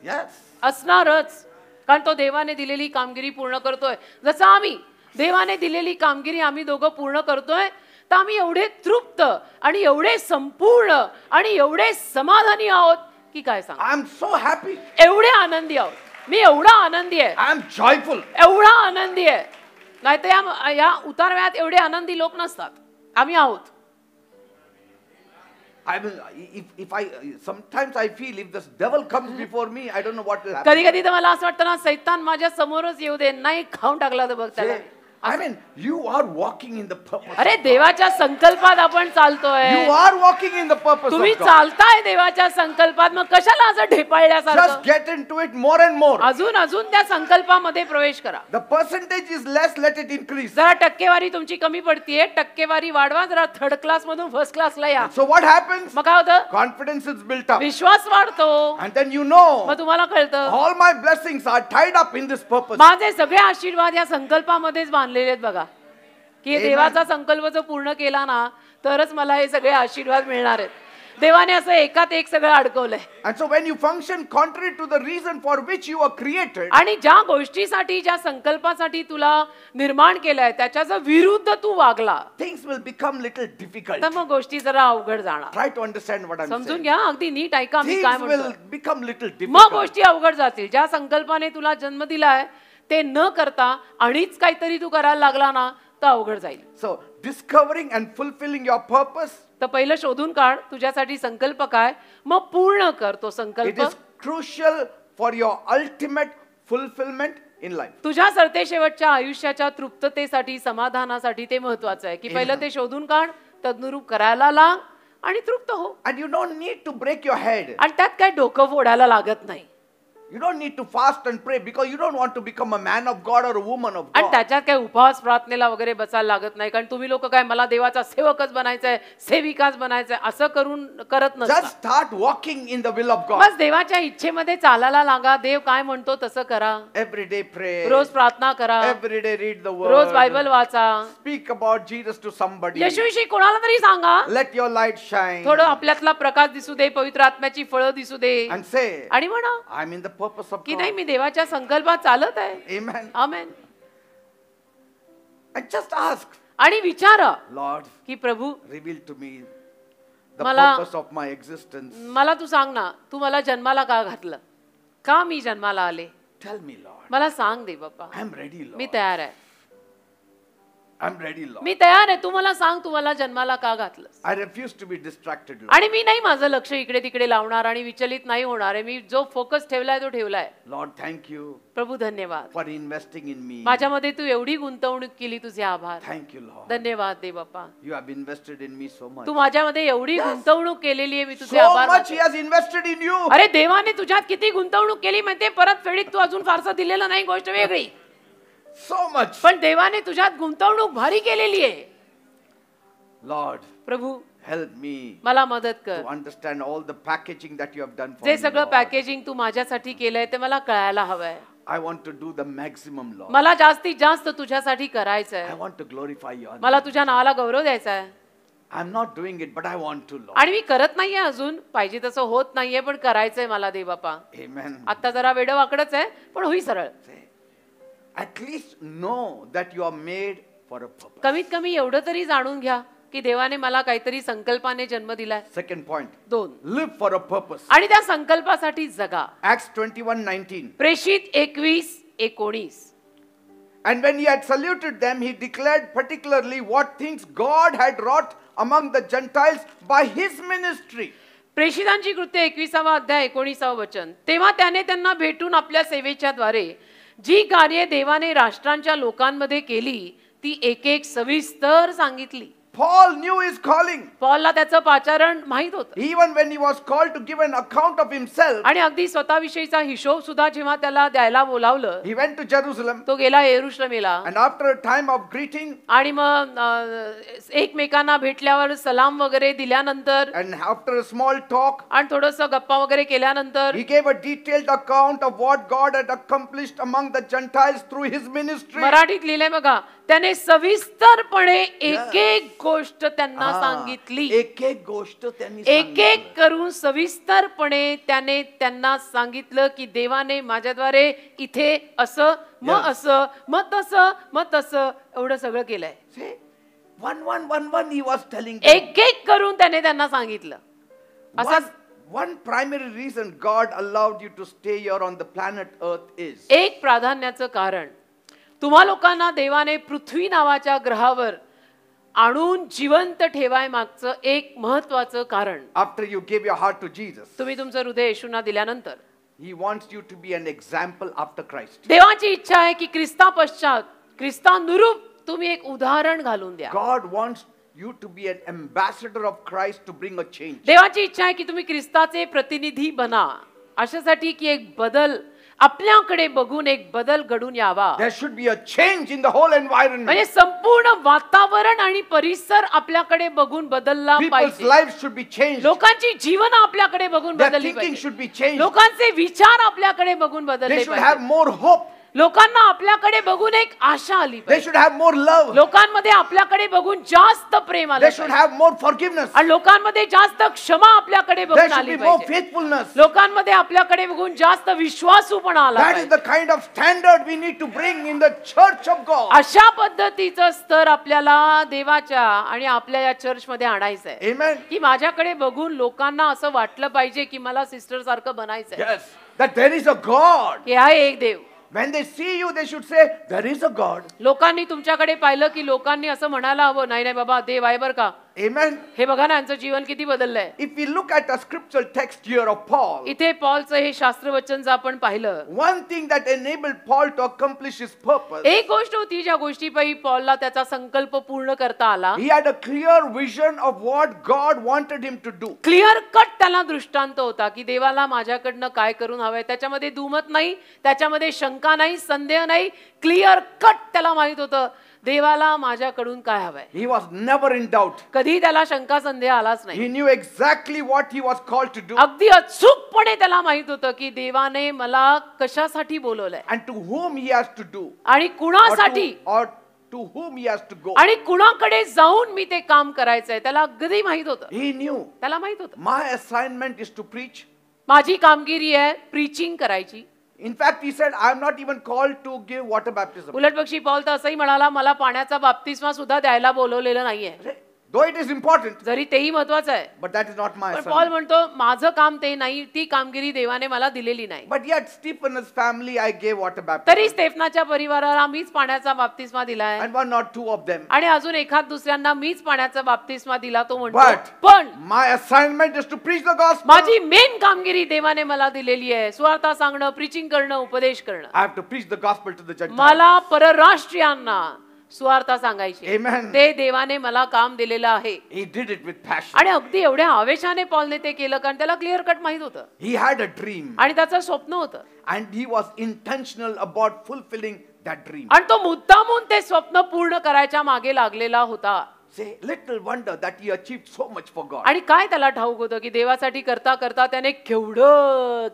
असणारच कारण तो देवाने दिलेली कामगिरी पूर्ण करतोय जसं आम्ही देवाने दिलेली कामगिरी आम्ही दोघं पूर्ण करतोय तर आम्ही एवढे तृप्त आणि एवढे संपूर्ण आणि एवढे समाधानी आहोत की काय सांग आय एम सो हॅपी एवढे आनंदी आहोत मी एवढा आनंदी आहे आय एम जॉयफुल एवढा आनंदी आहे नाहीतर या या उतारव्यात एवढे आनंदी लोक नसतात आम्ही आहोत I if if I feel कधी कधी तर मला असं वाटतं ना सैतान माझ्या समोरच येऊ दे नाही खाऊन टाकला तर बघ त्याला I mean, you are walking in the purpose. अरे देवाच्या संकल्पात आपण चालतोय You are walking in the purpose. तुम्ही of God. चालताय देवाच्या संकल्पात मग कशाला असं ढेपाळल्यासारखं Just get into it more and more. अजून अजून त्या संकल्पामध्ये प्रवेश करा The percentage is less, let it increase. जरा टक्केवारी तुमची कमी पडतीये टक्केवारी वाढवा जरा थर्ड क्लास मधून फर्स्ट क्लासला या So what happens? मग काय होतं Confidence is built up. विश्वास वाढतो And then you know, मग तुम्हाला कळतं all my blessings are tied up in this purpose. माझे सगळे आशीर्वाद या संकल्पामध्येच मानलेले आहेत बघा की देवाचा संकल्प जो पूर्ण केला ना तरच मला हे सगळे आशीर्वाद मिळणार आहेत देवाने असं एकात एक सगळं अडकवलंय And so when you function contrary to the reason for which you are created, आणि ज्या गोष्टीसाठी ज्या संकल्पासाठी तुला निर्माण केलंय त्याच्याचा विरुद्ध तू वागला things will become little difficult. तर मग गोष्टी जरा अवघड जाणार ट्राय to understand what समजून घ्या अगदी नीट ऐका मी काय Things will become little मग गोष्टी अवघड जातील ज्या संकल्पाने तुला जन्म दिलाय ते न करता आणिच काहीतरी तू करायला लागला ना तर अवघड जाईल so discovering and fulfilling your purpose तर पहिलं शोधून काढ तुझ्यासाठी संकल्प काय मग पूर्ण कर तो संकल्प it is crucial for your ultimate fulfilment in life तुझ्या सरते शेवटच्या आयुष्याच्या तृप्ततेसाठी समाधानासाठी ते महत्वाचं आहे की पहिलं ते शोधून काढ तदनुरूप करायला लाग आणि तृप्त हो and you don't need to break your head आणि त्यात काय डोकं फोडायला लागत नाही you don't need to fast and pray because you don't want to become a man of God or और वुमन ऑफ आणि त्याच्यात काय उपवास प्रार्थनेला वगैरे बसायला लागत नाही कारण तुम्ही लोक काय मला देवाचा सेवकच बनायचा आहे सेविकाच बनायचंय असं करून करत नाही just start walking in the will of God बस देवाच्या इच्छेमध्ये चालायला लागा देव काय म्हणतो तसं करा एवरीडे डे प्रे रोज प्रार्थना करा एवरीडे रीड द वर्ड रोज बायबल वाचा speak about Jesus to somebody येशूशी कोणाला तरी सांगा लेट युअर लाईट शाईन थोडं आपल्यातला प्रकाश दिसू दे पवित्र आत्म्याची फळ दिसू दे आणि म्हणा आय मीन द सब की नाही मी देवाच्या संकल्पात चालत आहे Amen. Amen And just ask, आणि विचारा लॉर्ड की प्रभू reveal टू मी the मला- ऑफ माय एक्झिस्टन्स मला तू सांग ना तू मला जन्माला का घातलं का मी जन्माला आले टेल मी लॉर्ड मला सांग दे बाप्पा I'm ready, Lord. मी तयार आहे I'm ready, Lord. मी तयार आहे तू मला सांग तू मला जन्माला का घातलं टू बी आणि मी नाही माझं लक्ष इकडे तिकडे लावणार आणि विचलित नाही होणार आहे मी जो फोकस ठेवलाय तो ठेवलाय लॉर्ड थँक्यू प्रभू धन्यवाद फॉर इन्व्हेस्टिंग इन मी माझ्यामध्ये तू एवढी गुंतवणूक केली तुझे आभार थँक्यू लॉर्ड धन्यवाद दे बाप्पा you have invested in me so much तू माझ्यामध्ये एवढी गुंतवणूक केलेली आहे मी तुझे आभार सो मच अरे देवाने तुझ्यात किती गुंतवणूक केली म्हणते परत फेडीत तू अजून फारसा दिलेला नाही गोष्ट वेगळी सो मच पण देवाने तुझ्यात गुंतवणूक भारी केलेली आहे लॉर्ड प्रभू हेल्प मी मला मदत कर understand all the packaging that you have done जे सगळं पॅकेजिंग तू माझ्यासाठी केलंय ते मला कळायला हवंय I want to do the maximum law मला जास्तीत जास्त तुझ्यासाठी करायचं आहे I want to glorify your मला तुझ्या नावाला गौरव द्यायचा आहे I am not doing it but I want to law आणि मी करत नाहीये अजून पाहिजे तसं होत नाहीये पण करायचंय मला देवापा आमेन आता जरा वेड वाकडच आहे पण होई सरळ at least know that you are made for कमीत कमी एवढं तरी जाणून घ्या की देवाने मला काहीतरी संकल्पाने जन्म दिलाय सेकंड पॉइंट दोन लिव्ह फॉर अ पर्पज आणि त्या संकल्पासाठी जगा ऍक्स ट्वेंटी वन नाईन्टीन प्रेषित एकवीस एकोणीस And when he had saluted them, he declared particularly what things God had wrought among the Gentiles by his ministry. प्रेषितांची कृत्य एकविसावा अध्याय एकोणीसावं वचन तेव्हा त्याने त्यांना भेटून आपल्या सेवेच्या द्वारे जी कार्ये देवाने राष्ट्रांच्या लोकांमध्ये केली ती एक एक सविस्तर सांगितली Paul knew his calling. पॉलला त्याचं पाचारण माहित होतं Even when he was called to give an account of himself, आणि अगदी स्वतःविषयीचा हिशोब सुद्धा जेव्हा त्याला द्यायला बोलावलं he went to Jerusalem. तो गेला यरुशलेमला. And after a time of greeting आणि मग एकमेकांना भेटल्यावर सलाम वगैरे दिल्यानंतर and after a small talk, आणि थोडस गप्पा वगैरे केल्यानंतर he gave a detailed account of what God had accomplished among the Gentiles through his ministry. मराठीत लिहिलंय बघा त्याने सविस्तरपणे एक एक गोष्ट त्यांना सांगितली एक एक गोष्ट त्यांनी एक एक करून सविस्तरपणे त्याने त्यांना सांगितलं की देवाने माझ्याद्वारे इथे असं म असं मग तसं मग तसं एवढं सगळं केलंय one one one one he was telling एक एक करून त्याने त्यांना सांगितलं असा one primary reason God allowed you to stay your on the planet Earth is एक प्राधान्याचं कारण तुम्हा लोकांना देवाने पृथ्वी नावाच्या ग्रहावर आणून जिवंत ठेवाय मागचं एक महत्वाचं कारण after you gave your heart to Jesus, तुम्ही तुमचं हृदय येशूना दिल्यानंतर he wants you to be an example after Christ देवाची इच्छा आहे की ख्रिस्ता पश्चात ख्रिस्तानुरूप तुम्ही एक उदाहरण घालून द्या God wants you to be an ambassador of Christ to bring a change. देवाची इच्छा आहे की तुम्ही ख्रिस्ताचे प्रतिनिधी बना अशासाठी की एक बदल आपल्याकडे बघून एक बदल घडून यावा There should be a change in the whole environment. म्हणजे संपूर्ण वातावरण आणि परिसर आपल्याकडे बघून बदलला People's lives should be changed. लोकांची जीवन आपल्याकडे बघून बदलली thinking should be changed. लोकांचे विचार आपल्याकडे बघून They बदलले should have more hope. लोकांना आपल्याकडे बघून एक आशा आली they should have more love लोकांमध्ये आपल्याकडे बघून जास्त प्रेम आलं should should have more forgiveness आणि लोकांमध्ये जास्त क्षमा आपल्याकडे बघून आली मोर फेथफुलनेस लोकांमध्ये आपल्याकडे बघून जास्त विश्वासू पण आला That is the kind of standard we need to bring in the church of God अशा पद्धतीचं स्तर आपल्याला देवाच्या आणि आपल्या या चर्च मध्ये आणायचं आहे आमेन की माझ्याकडे बघून लोकांना असं वाटलं पाहिजे की मला सिस्टर सारखं बनायचं आहे yes That there is a God की एक देव when they see you they should say there is a god लोकांनी तुमच्याकडे पाहिलं की लोकांनी असं म्हणायला हवं नाही नाही बाबा देव आहे बरं का Amen. हे बघा ना आमचं जीवन किती बदललंय if you look at a scriptural text here of Paul इथे पॉलचं हे शास्त्र वचन जर आपण पाहिलं one thing that enable Paul to accomplish is purpose एक गोष्ट होती ज्या गोष्टीपायी पॉलला त्याचा संकल्प पूर्ण करता आला he had a clear vision of what God wanted him to do clear cut त्याला दृष्टांत होता की देवाला माझ्याकडनं काय करून हवंय त्याच्यामध्ये दुमत नाही त्याच्यामध्ये शंका नाही संदेह नाही क्लिअर कट त्याला माहित होतं देवाला माझ्याकडून काय हवंय he was never in doubt कधी त्याला शंका संदेह आलाच नाही he knew exactly what he was called to do अगदी अचूकपणे त्याला माहित होतं की देवाने मला कशासाठी बोलवलंय and to whom he has to do आणि कुणासाठी or to whom whom to has आणि कुणाकडे जाऊन मी ते काम करायचंय त्याला अगदी माहित होतं ही न्यू त्याला माहित होतं my assignment is to preach माझी कामगिरी आहे प्रीचिंग करायची In fact, he said, I am not even called to give water baptism. उलटपक्षी पॉल तर असंही म्हणाला मला पाण्याचा बाप्तिस्मा सुद्धा द्यायला बोलवलेलं नाहीये दो इट इज इम्पॉर्टंट जरी तेही महत्वाचं आहे but that is not my Paul म्हणतो माझं काम ते नाही ती कामगिरी देवाने मला दिलेली नाही बट या Stephanas family I gave water बॅप तरी स्टेफनाच्या परिवाराला मीच पाण्याचा बाप्तिस्मा दिलाय and one not two of them आणि अजून एखाद दुसऱ्यांना मीच पाण्याचा बाप्तिस्मा दिला तो म्हणतो पण my assignment is to preach the gospel माझी मेन कामगिरी देवाने मला दिलेली आहे सुवार्ता सांगणं प्रीचिंग करणं उपदेश करणं I have to preach the gospel to the मला परराष्ट्रीयांना सुवार्ता सांगायची ते देवाने मला काम दिलेलं आहे इट आणि अगदी एवढ्या आवेशाने पॉलने ते केलं कारण त्याला क्लिअर कट माहित होतं ही हॅड अ ड्रीम आणि त्याचं स्वप्न होतं and he was intentional about fulfilling that dream आणि तो मुद्दामून ते स्वप्न पूर्ण करायच्या मागे लागलेला होता say little wonder that he achieved so much for God. आणि काय त्याला ठाऊक होतं की देवासाठी karta karta त्याने kevda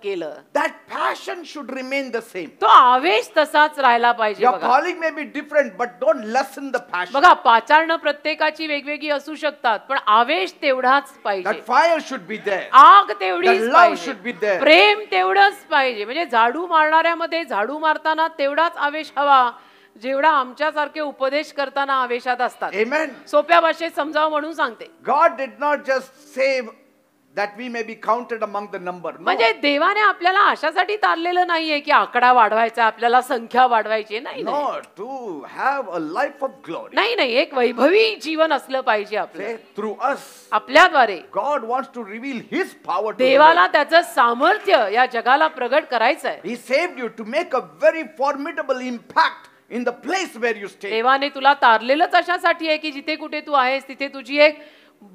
केलं That passion should remain the same. तो आवेश तसाच राहिला पाहिजे Your बघा. calling may be different, but don't lessen the passion. baka पाचारणं pratyekachi vegvegi asu shaktat pan आवेश तेवढाच pahije That fire should be there. aag That love should be there. प्रेम तेवढंच पाहिजे म्हणजे झाडू मारणाऱ्यामध्ये jhadu मारताना तेवढाच आवेश hava जेवढा आमच्यासारखे उपदेश करताना आवेशात असतात सोप्या भाषेत समजावं म्हणून सांगते God did not just save that we may be counted among the number म्हणजे देवाने आपल्याला अशासाठी तारलेलं नाहीये की आकडा वाढवायचा आपल्याला संख्या वाढवायची नाही नाही. No, to have a life नाही नाही एक वैभवी जीवन असलं पाहिजे आपले थ्रू अस आपल्याद्वारे God wants to reveal his power देवाला त्याचं सामर्थ्य या जगाला प्रगट करायचं आहे he saved you to make a very formidable impact in the place where you stay देवाने तुला तारलेलंच अशासाठी आहे की जिथे कुठे तू आहेस तिथे तुझी एक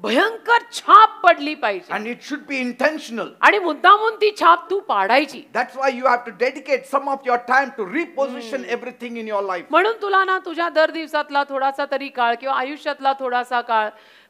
भयंकर छाप पडली पाहिजे and it should be intentional आणि मुद्दामून ती छाप तू पाडायची that's why you have to dedicate some of your time to reposition everything in your life म्हणून तुला ना तुझ्या दर दिवसातला थोडासा तरी काळ किंवा आयुष्यातला थोडासा काळ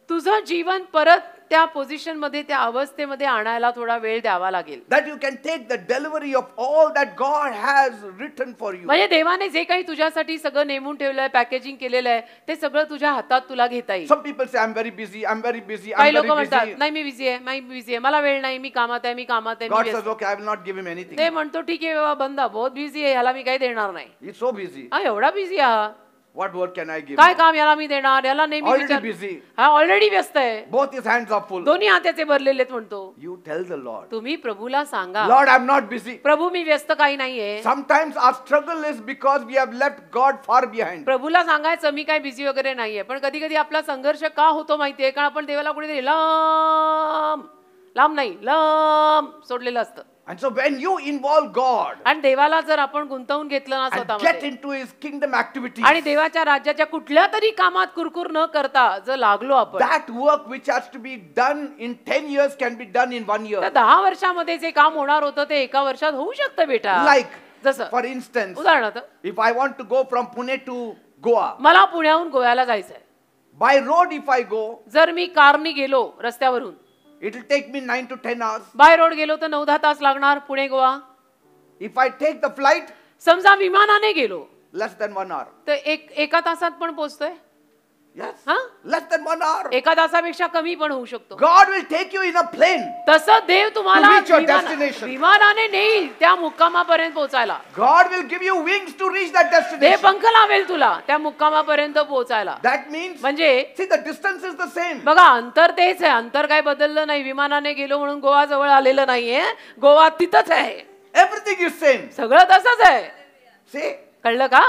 तुझं जीवन परत त्या पोझिशन मध्ये त्या अवस्थेमध्ये आणायला थोडा वेळ द्यावा लागेल that you can take the delivery of all that God has written for you. म्हणजे देवाने जे काही तुझ्यासाठी सगळं नेमून ठेवलं आहे पॅकेजिंग केलेलं आहे ते सगळं तुझ्या हातात तुला घेता येईल Some people say very very काही लोक म्हणतात नाही मी बिझी आहे मी बिझी आहे मला वेळ नाही मी कामात आहे मी कामात आहे ते म्हणतो ठीक आहे बाबा बंदा बहुत बिझी आहे ह्याला मी काही देणार नाही He's सो बिझी हा एवढा बिझी आहात What work can I give? काय काम याला मी देणार याला नेहमी ऑलरेडी बिझी हा ऑलरेडी व्यस्त आहे both is hands are full दोन्ही हात भरलेले आहेत म्हणतो यू टेल द लॉर्ड तुम्ही प्रभूला सांगा Lord I am not busy प्रभू मी व्यस्त काही नाहीये sometimes our struggle is because we have left God far behind प्रभूला सांगायचं मी काय बिझी वगैरे नाहीये पण कधी कधी आपला संघर्ष का होतो माहितीये कारण आपण देवाला कुठेतरी लांब लांब नाही लांब सोडलेलं असतं And so when you involve God and देवाला जर आपण गुंतवून घेतलं ना स्वतः get into his kingdom activity आणि देवाच्या राज्याच्या कुठल्या तरी कामात कुरकुर न करता जर लागलो आपण that work which has to be done in 10 years can be done in 1 year दहा वर्षांमध्ये जे काम होणार होतं ते एका वर्षात होऊ शकतं बेटा like जसं फॉर इन्स्टन्स उदाहरणार्थ if I want to go from Pune to Goa मला पुण्याहून गोव्याला जायचंय by road if I go जर मी कारनी गेलो रस्त्यावरून it will take me nine to ten hours by road गेलो तर नऊ दहा तास लागणार Pune Goa if I take the flight समजा विमानाने गेलो लेस दॅन वन आवर तर एक एका तासात पण पोहोचतोय हा लस एका तासापेक्षा कमी पण होऊ शकतो God will take you in a plane तसं देव तुम्हाला विमानाने नेईल त्या मुक्कामापर्यंत पोहोचायला will will you wings to reach reach destination देव पंख लावेल तुला त्या मुक्कामापर्यंत पोहोचायला दॅट मीन म्हणजे see the the is the same बघा अंतर तेच आहे अंतर काय बदललं नाही विमानाने गेलो म्हणून गोवा जवळ आलेलं नाहीये गोवा तिथंच आहे एव्हरीथिंग इज सेम सगळं तसंच आहे सी कळलं का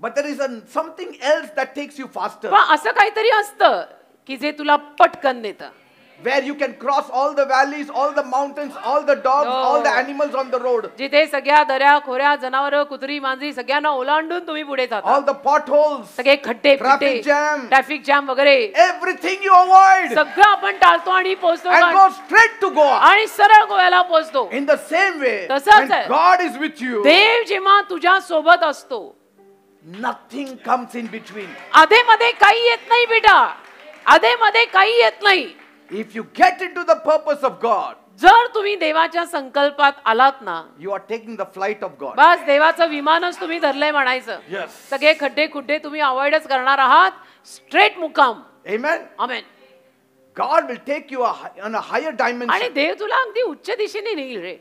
but there is a, something else that takes you faster पण असं काहीतरी असतं की जे तुला पटकन नेतं where you can cross all the valleys all the mountains all the dogs no. all the animals on the road jithe sagya darya khorya janavar kutri manji sagyana olandun tumhi pude jata all the potholes sagye khadde traffic jam traffic jam vagare everything you avoid sagya apan talto ani pochto and go straight to goa ani saral goyala pochto in the same way when god is with you dev jema tujha sobat asto nothing comes in between आधे मध्ये काही येत नाही बेटा आधे मध्ये काही येत नाही if you get in to the purpose of God जर तुम्ही देवाच्या संकल्पात आलात ना you are taking the flight of God बस देवाचं विमानच तुम्ही धरलंय म्हणायचं सगळे खड्डे खुड्डे तुम्ही अवॉइडच करणार आहात स्ट्रेट मुकाम Amen. Amen. God will take you on a on a higher आणि देव तुला अगदी उच्च दिशेने नेईल रे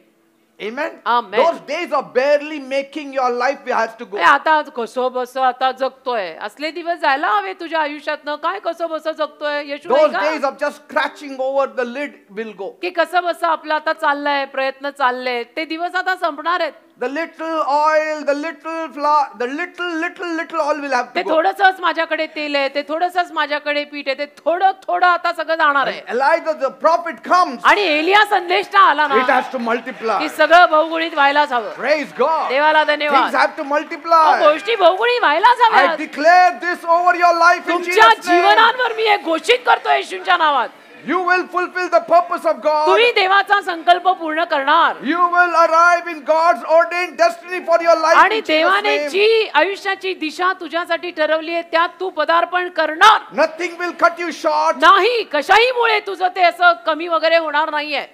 Amen. Amen. Those days of barely making your life we has to go. आता कसो बस आता जगतोय असले दिवस जायला हवे तुझ्या आयुष्यात काय कसो बस जगतोय येशू Those days of just scratching over the lid will go. की कसं बस आपला आता चाललंय प्रयत्न चालले ते दिवस आता संपणार आहेत the little oil, the little flour, the little, little, little oil will have to go. थोडंसंच माझ्याकडे तेल आहे ते थोडंसंच माझ्याकडे पीठ आहे ते थोडं थोडं आता सगळं जाणार आहे Elijah, the prophet, comes. आणि एलिया संदेश आला It has to multiply. की सगळं भौगोलिक व्हायलाच हवं Praise God. देवाला Things have to अहो, multiply. गोष्टी भौगोलिक व्हायलाच I declare this over your life in Jesus' name. जीवनांवर मी हे घोषित करतो येशूंच्या नावात You will fulfill the purpose of God. तुम्ही देवाचा संकल्प पूर्ण करणार You will arrive in God's ordained destiny for your life. आणि देवाने जी आयुष्याची दिशा तुझ्यासाठी ठरवली आहे त्यात तू पदार्पण करणार Nothing will cut you short. नाही कशाहीमुळे तुझं ते असं कमी वगैरे होणार नाहीये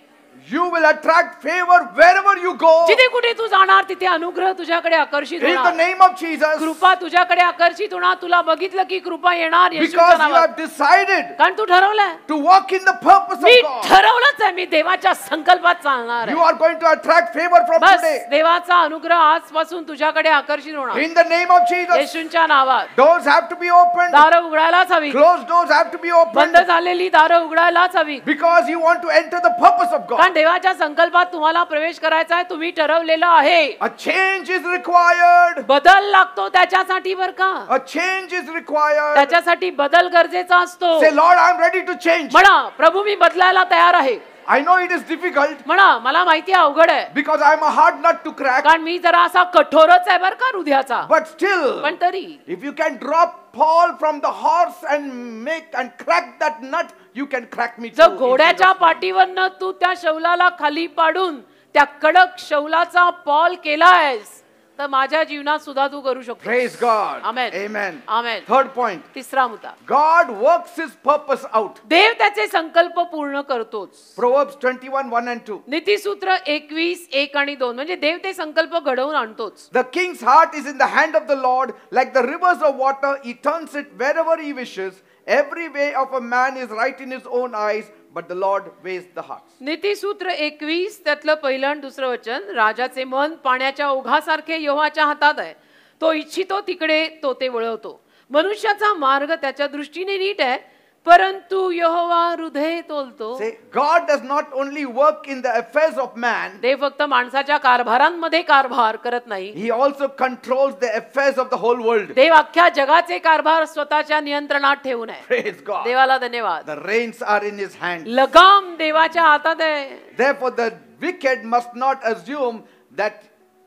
You will attract favor wherever you go. जिथे कुठे तू जाणार तिथे अनुग्रह तुझ्याकडे आकर्षित In the name of Jesus. कृपा तुझ्याकडे आकर्षित होणार तुला बघितलं की कृपा येणार येशूच्या Because you have decided कारण तू ठरवलंय to walk in the purpose of God. ठरवलंच आहे मी देवाच्या संकल्पात चालणार You are going to attract favor from बस देवाचा अनुग्रह आजपासून तुझ्याकडे आकर्षित होणार In the name of Jesus. येशूंच्या नावात Doors have to be opened. दारं उघडायलाच हवी Closed doors have to be बंद opened. झालेली दारं उघडायलाच हवी Because you want to enter the purpose of God. पण देवाच्या संकल्पात तुम्हाला प्रवेश करायचा आहे तुम्ही ठरवलेलं आहे अ चेंज इज रिक्वायर्ड बदल लागतो त्याच्यासाठी बर का अ चेंज इज रिक्वायर्ड त्याच्यासाठी बदल गरजेचा असतो Lord I am ready to change म्हणा प्रभू मी बदलायला तयार आहे I know it is difficult म्हणा मला माहिती आहे अवघड आहे because I am hard nut to crack कारण मी जरा असा कठोरच आहे बरं का हृदयाचा बट स्टील पण तरी if you can drop fall from the horse and make and crack that nut you can crack मी जर घोड्याच्या पाठीवरनं तू त्या शौलाला खाली पाडून त्या कडक शौलाचा पॉल केलायस Praise God. Amen. Amen. Third point. तिसरा मुद्दा God works his purpose out. देव त्याचे संकल्प पूर्ण करतोच Proverbs 21, 1 and 2. नीतीसूत्र एकवीस एक आणि दोन म्हणजे देव ते संकल्प घडवून आणतोच The king's heart is in the hand of the Lord, like the rivers of water. He turns it wherever he wishes. Every way of a man is right in his own eyes. The Lord Lord the the नीतिसूत्र 21 त्यातलं पहिलं आणि दुसरं वचन राजाचे मन पाण्याच्या ओघासारखे यहोवाच्या हातात आहे तो इच्छितो तिकडे तो ते वळवतो मनुष्याचा मार्ग त्याच्या दृष्टीने नीट आहे परंतु यहोवा हृदय तोलतो Say, God does not only work in the affairs of man. देव फक्त माणसाच्या कारभारांमध्ये कारभार करत नाही. He also controls the affairs of the whole world. देव अख्ख्या जगाचे कारभार स्वतःच्या नियंत्रणात ठेवून आहे. Praise God. देवाला धन्यवाद. The reins are in his hand. लगाम देवाच्या हातात आहे. Therefore the wicked must not assume that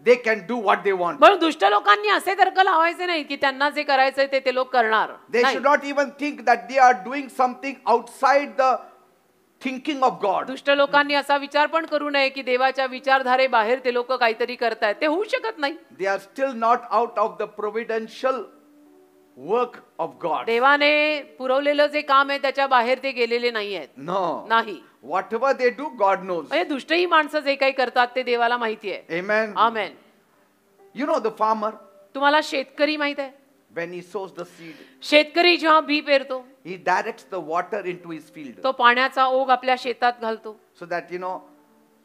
they can do what they want म्हणून दुष्ट लोकांनी असे तर्क लावायचे नाही की त्यांना जे करायचंय ते ते लोक करणार they should not even think that they are doing something outside the thinking of God दुष्ट लोकांनी असा विचार पण करू नये की देवाच्या विचारधारे बाहेर ते लोक काहीतरी करतायत ते होऊ शकत नाही they are still not out of the providential work of God देवाने पुरवलेलं जे काम आहे त्याच्या बाहेर ते गेलेले नाही आहेत नाही Whatever they do, God knows. म्हणजे दुष्टही माणसं जे काही करतात ते देवाला माहिती आहे Amen. You know the farmer तुम्हाला शेतकरी माहित आहे when he sows the seed, शेतकरी जेव्हा बी पेरतो he directs the water into his field तो पाण्याचा ओघ आपल्या शेतात घालतो so that you know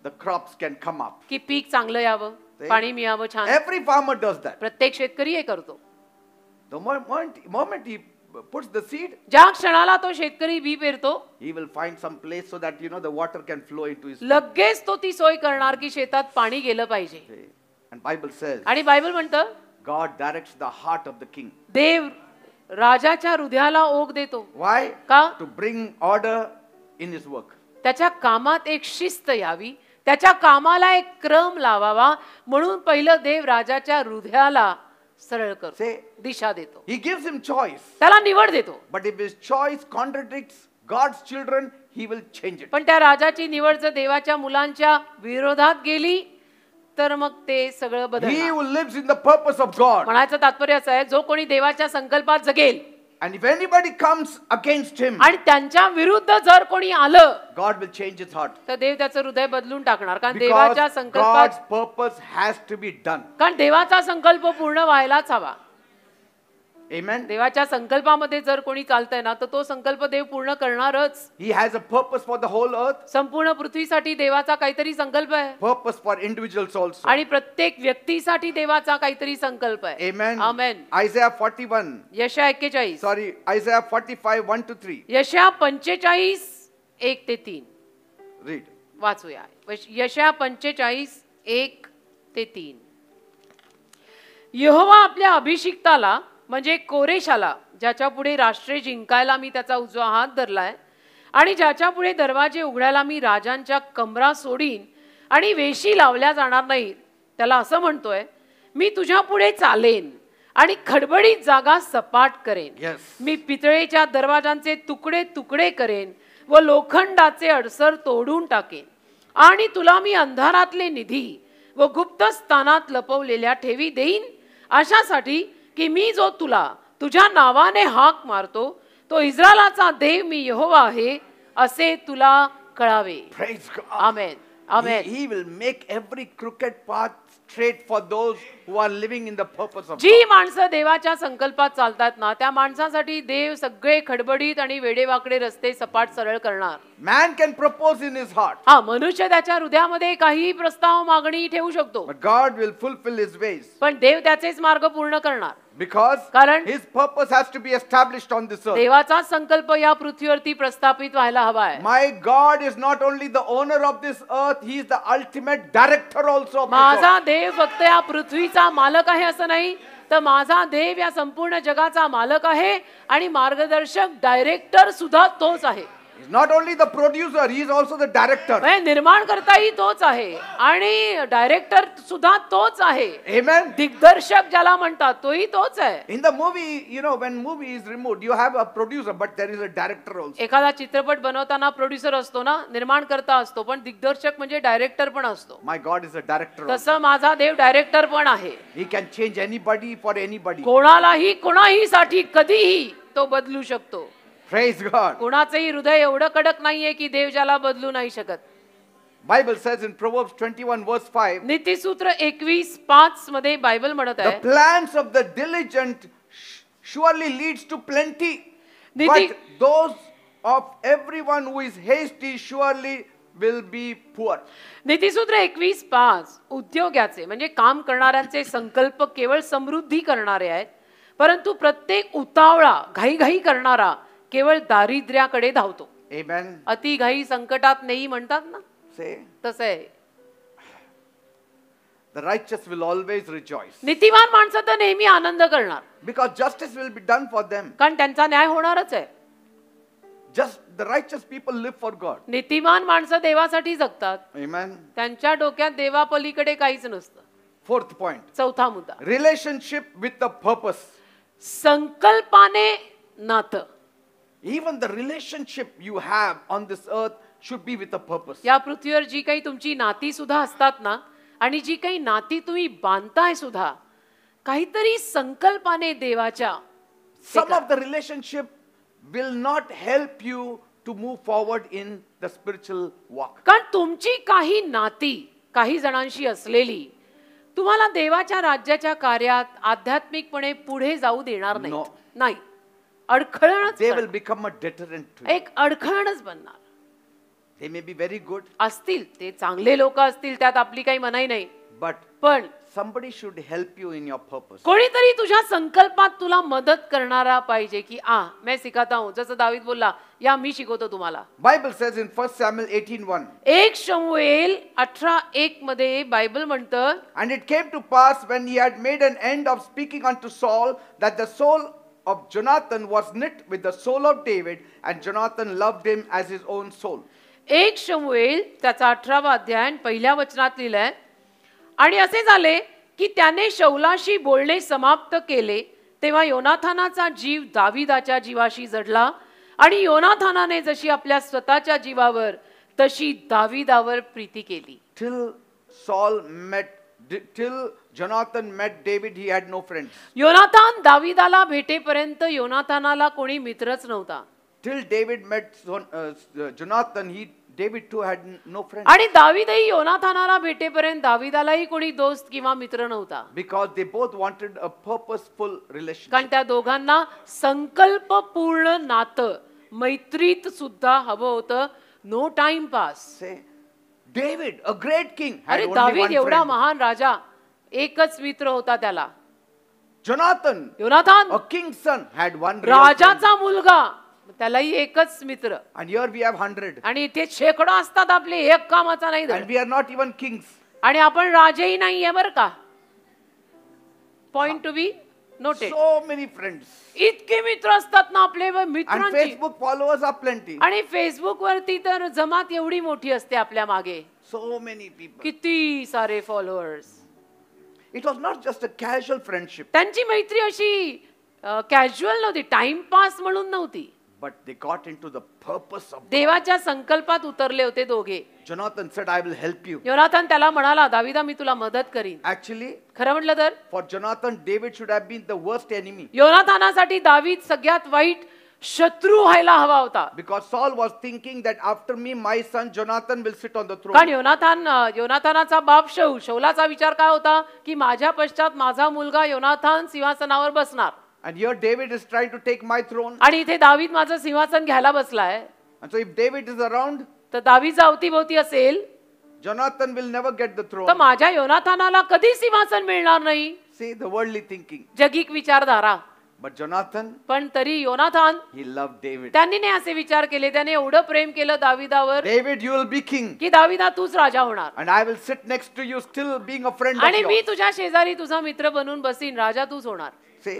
the crops can come up. की पीक चांगलं यावं छान Every farmer does that. प्रत्येक शेतकरी हे करतो The moment, moment he puts the seed, ज्या क्षणाला तो शेतकरी बी पेरतो he will find some place so that you know the water can flow into his. लगेच तो ती सोय करणार की शेतात पाणी गेलं पाहिजे And Bible says आणि बायबल म्हणतं God directs the heart of the king. देव राजाच्या हृदयाला ओघ देतो Why? का To bring order in his work. त्याच्या कामात एक शिस्त यावी त्याच्या कामाला एक क्रम लावावा म्हणून पहिलं देव राजाच्या हृदयाला सरळ करतो से दिशा देतो ही गिव्स हिम चॉईस त्याला निवड देतो but if his choice contradicts God's children he will change it पण त्या राजाची निवड जर देवाच्या मुलांच्या विरोधात गेली तर मग ते सगळं बदल he will lives in the purpose of God म्हणायचं तात्पर्य असं आहे जो कोणी देवाच्या संकल्पात जगेल And if anybody comes against him, आणि त्यांच्या विरुद्ध जर कोणी आलं God will change his heart. तर देव त्याचं हृदय बदलून टाकणार कारण देवाचा देवाच्या God's संकल्पात purpose has to be done. कारण देवाचा संकल्प पूर्ण व्हायलाच हवा Amen. देवाच्या संकल्पामध्ये जर कोणी चालतंय ना तर तो संकल्प देव पूर्ण करणारच he has a purpose for the whole earth संपूर्ण पृथ्वीसाठी देवाचा काहीतरी संकल्प आहे पर्पज फॉर इंडिव्हिज्युअल सोल्स आणि प्रत्येक व्यक्तीसाठी देवाचा काहीतरी संकल्प आहे Amen. आमेन फॉर्टी वन यशा एक्केचाळीस सॉरी sorry, Isaiah 45, 1 to 3. यशा पंचेचाळीस एक ते तीन रीड वाचूया यशा पंचेचाळीस एक ते तीन यहोवा आपल्या अभिषिक्ताला म्हणजे कोरेशाला ज्याच्यापुढे राष्ट्रे जिंकायला मी त्याचा उजवा हात धरलाय आणि ज्याच्यापुढे दरवाजे उघडायला मी राजांच्या कमरा सोडीन आणि वेशी लावल्या जाणार नाही त्याला असं म्हणतोय मी तुझ्या पुढे चालेन आणि खडबडीत जागा सपाट करेन yes. मी पितळेच्या दरवाजांचे तुकडे तुकडे करेन व लोखंडाचे अडसर तोडून टाकेन आणि तुला मी अंधारातले निधी व गुप्त स्थानात लपवलेल्या ठेवी देईन अशासाठी की मी जो तुला तुझ्या नावाने हाक मारतो तो इस्रायलाचा देव मी यहोवा आहे असे तुला कळावे आमेन आमेन he will make every crooked path straight for those who are living in the purpose of जी माणसं देवाच्या संकल्पात चालतात ना त्या माणसासाठी देव सगळे खडबडीत आणि वेडेवाकडे रस्ते सपाट सरळ करणार Man can propose in his heart, हा मनुष्य त्याच्या हृदयामध्ये काही प्रस्ताव मागणी ठेवू शकतो but God will fulfill his ways. पण देव त्याचेच मार्ग पूर्ण करणार बिकॉज कारण his purpose has to be establish on this देवाचा संकल्प या पृथ्वीवरती प्रस्थापित व्हायला हवा आहे my God is not only the owner of this earth he is the ultimate director also माझा देव फक्त या पृथ्वीचा मालक आहे असं नाही तर माझा देव या संपूर्ण जगाचा मालक आहे आणि मार्गदर्शक डायरेक्टर सुद्धा तोच आहे not the the producer is director निर्माण ही तोच आहे आणि डायरेक्टर सुद्धा तोच आहे दिग्दर्शक ज्याला म्हणतात तोही तोच आहे in the you know a director एखादा चित्रपट बनवताना प्रोड्युसर असतो ना निर्माण करता असतो पण दिग्दर्शक म्हणजे डायरेक्टर पण असतो my God is a director तसं माझा देव डायरेक्टर पण आहे he can change anybody for anybody कोणालाही कोणाही साठी कधीही तो बदलू शकतो Praise God. कोणाचंही हृदय एवढं कडक नाहीये की देव ज्याला बदलू नाही शकत बायबल सेज इन प्रोवर्ब्स 21 वर्स 5, नीतीसूत्र एकवीस पाच मध्ये बायबल म्हणत आहे the of of the sh- surely leads to plenty but Niti- of everyone who is hasty hasty will be poor नीतीसूत्र एकवीस पाच उद्योगाचे म्हणजे काम करणाऱ्यांचे संकल्प केवळ समृद्धी करणारे आहेत परंतु प्रत्येक उतावळा घाईघाई करणारा केवळ दारिद्र्याकडे धावतो अति घाई संकटात नाही म्हणतात ना तसे आहे The righteous will always rejoice. नीतिमान माणसं तर नेहमी आनंद करणार. Because justice will be done for them. कारण त्यांचा न्याय होणारच आहे. Just the righteous people live for God नीतिमान माणसं देवासाठी जगतात. Amen. त्यांच्या डोक्यात देवापलीकडे काहीच नसतं. Fourth point. चौथा मुद्दा. Relationship with the purpose. संकल्पाने नातं. Even the relationship you have on this earth should be with a purpose. या पृथ्वीवर जी काही तुमची नाती सुद्धा असतात ना आणि जी काही नाती तुम्ही बांधताय सुद्धा काहीतरी संकल्पाने देवाच्या some of the relationship will not help you to move forward in the spiritual walk कारण तुमची काही नाती काही जणांशी असलेली तुम्हाला देवाच्या राज्याच्या कार्यात आध्यात्मिकपणे पुढे जाऊ देणार नाही नाही अडखळणच they will become a deterrent to एक अडखळणच बनणार दे मे बी व्हेरी गुड असतील ते चांगले लोक असतील त्यात आपली काही मनाई नाही बट पण somebody should help you in your purpose कोणीतरी तुझ्या संकल्पात तुला मदत करणारा पाहिजे की आ मैं शिकत हूं जसं दावीद बोलला या मी शिकवतो तुम्हाला Bible says in first eighteen one एक शमूएल 18:1 मध्ये बायबल म्हणतं and it came to pass when he had made an end of speaking to Saul that the soul of Jonathan was knit with the soul of David, and Jonathan loved him as his own soul. एक शमुएल त्याचा अठरावा अध्याय पहिल्या वचनात लिहिलंय आणि असे झाले की त्याने शौलाशी बोलणे समाप्त केले तेव्हा योनाथानाचा जीव दाविदाच्या जीवाशी जडला आणि योनाथानाने जशी आपल्या स्वतःच्या जीवावर तशी दाविदावर प्रीती केली till Saul met till Jonathan met David, he had no friends. योनातान दाविदाला भेटेपर्यंत योनातानाला कोणी मित्रच नव्हता Till David met Jonathan, he David too had no friends आणि दावीदही योनाथानाला भेटेपर्यंत दाविदालाही कोणी दोस्त किंवा मित्र नव्हता because they both wanted a purposeful relationship. कारण त्या दोघांना संकल्पपूर्ण नातं मैत्रीत सुद्धा हवं होतं no time pass David, a great king, had अरे only दावीद one एवढा friend. महान राजा एकच मित्र होता त्याला जोनाथन योनाथान a king son had one राजाचा मुलगा त्यालाही एकच मित्र आणि युअर बी हॅव हंड्रेड आणि इथे शेकडो असतात आपले एक कामाचा नाही we are not even kings आणि आपण राजेही नाहीये बरं का point to be noted so many friends इतके मित्र असतात ना आपले मित्र फेसबुक फॉलोअर्स आर प्लेंटी आणि फेसबुक वरती तर जमात एवढी मोठी असते आपल्या मागे सो मेनी पीपल किती सारे followers it was not just a casual friendship त्यांची मैत्री अशी कॅज्युअल नव्हती टाइमपास म्हणून नव्हती but they got in to the purpose of देवाच्या संकल्पात उतरले होते दोघे Jonathan said I will help you Jonathan त्याला म्हणाला दाविदा मी तुला मदत करीन ऍक्च्युली खरं म्हटलं तर for Jonathan David should have been the worst enemy योनाथानासाठी दावीद सगळ्यात वाईट शत्रू व्हायला हवा होता because Saul was thinking that after me my son Jonathan will sit on the throne कारण योनाथान योनाथानाचा बाप शौ शौलाचा विचार काय होता की माझ्या पश्चात माझा मुलगा योनाथान सिंहासनावर बसणार And here David is trying to take my throne आणि इथे दावीद माझं सिंहासन घ्यायला बसलाय And so if David is around, तर दावीदचा अवतीभोवती असेल Jonathan will get the the तर माझ्या योनाथानाला कधी सिंहासन मिळणार नाही सी the worldly थिंकिंग जगिक विचारधारा बट जोनाथन पण तरी योनाथन ही लव्ह डेव्हिड त्यांनी नाही असे विचार केले त्याने एवढं प्रेम केलं दाविदावर David you will be king की दाविदा तूच राजा होणार and I will sit next to you still being a friend आणि मी तुझ्या शेजारी तुझा मित्र बनून बसीन राजा तूच होणार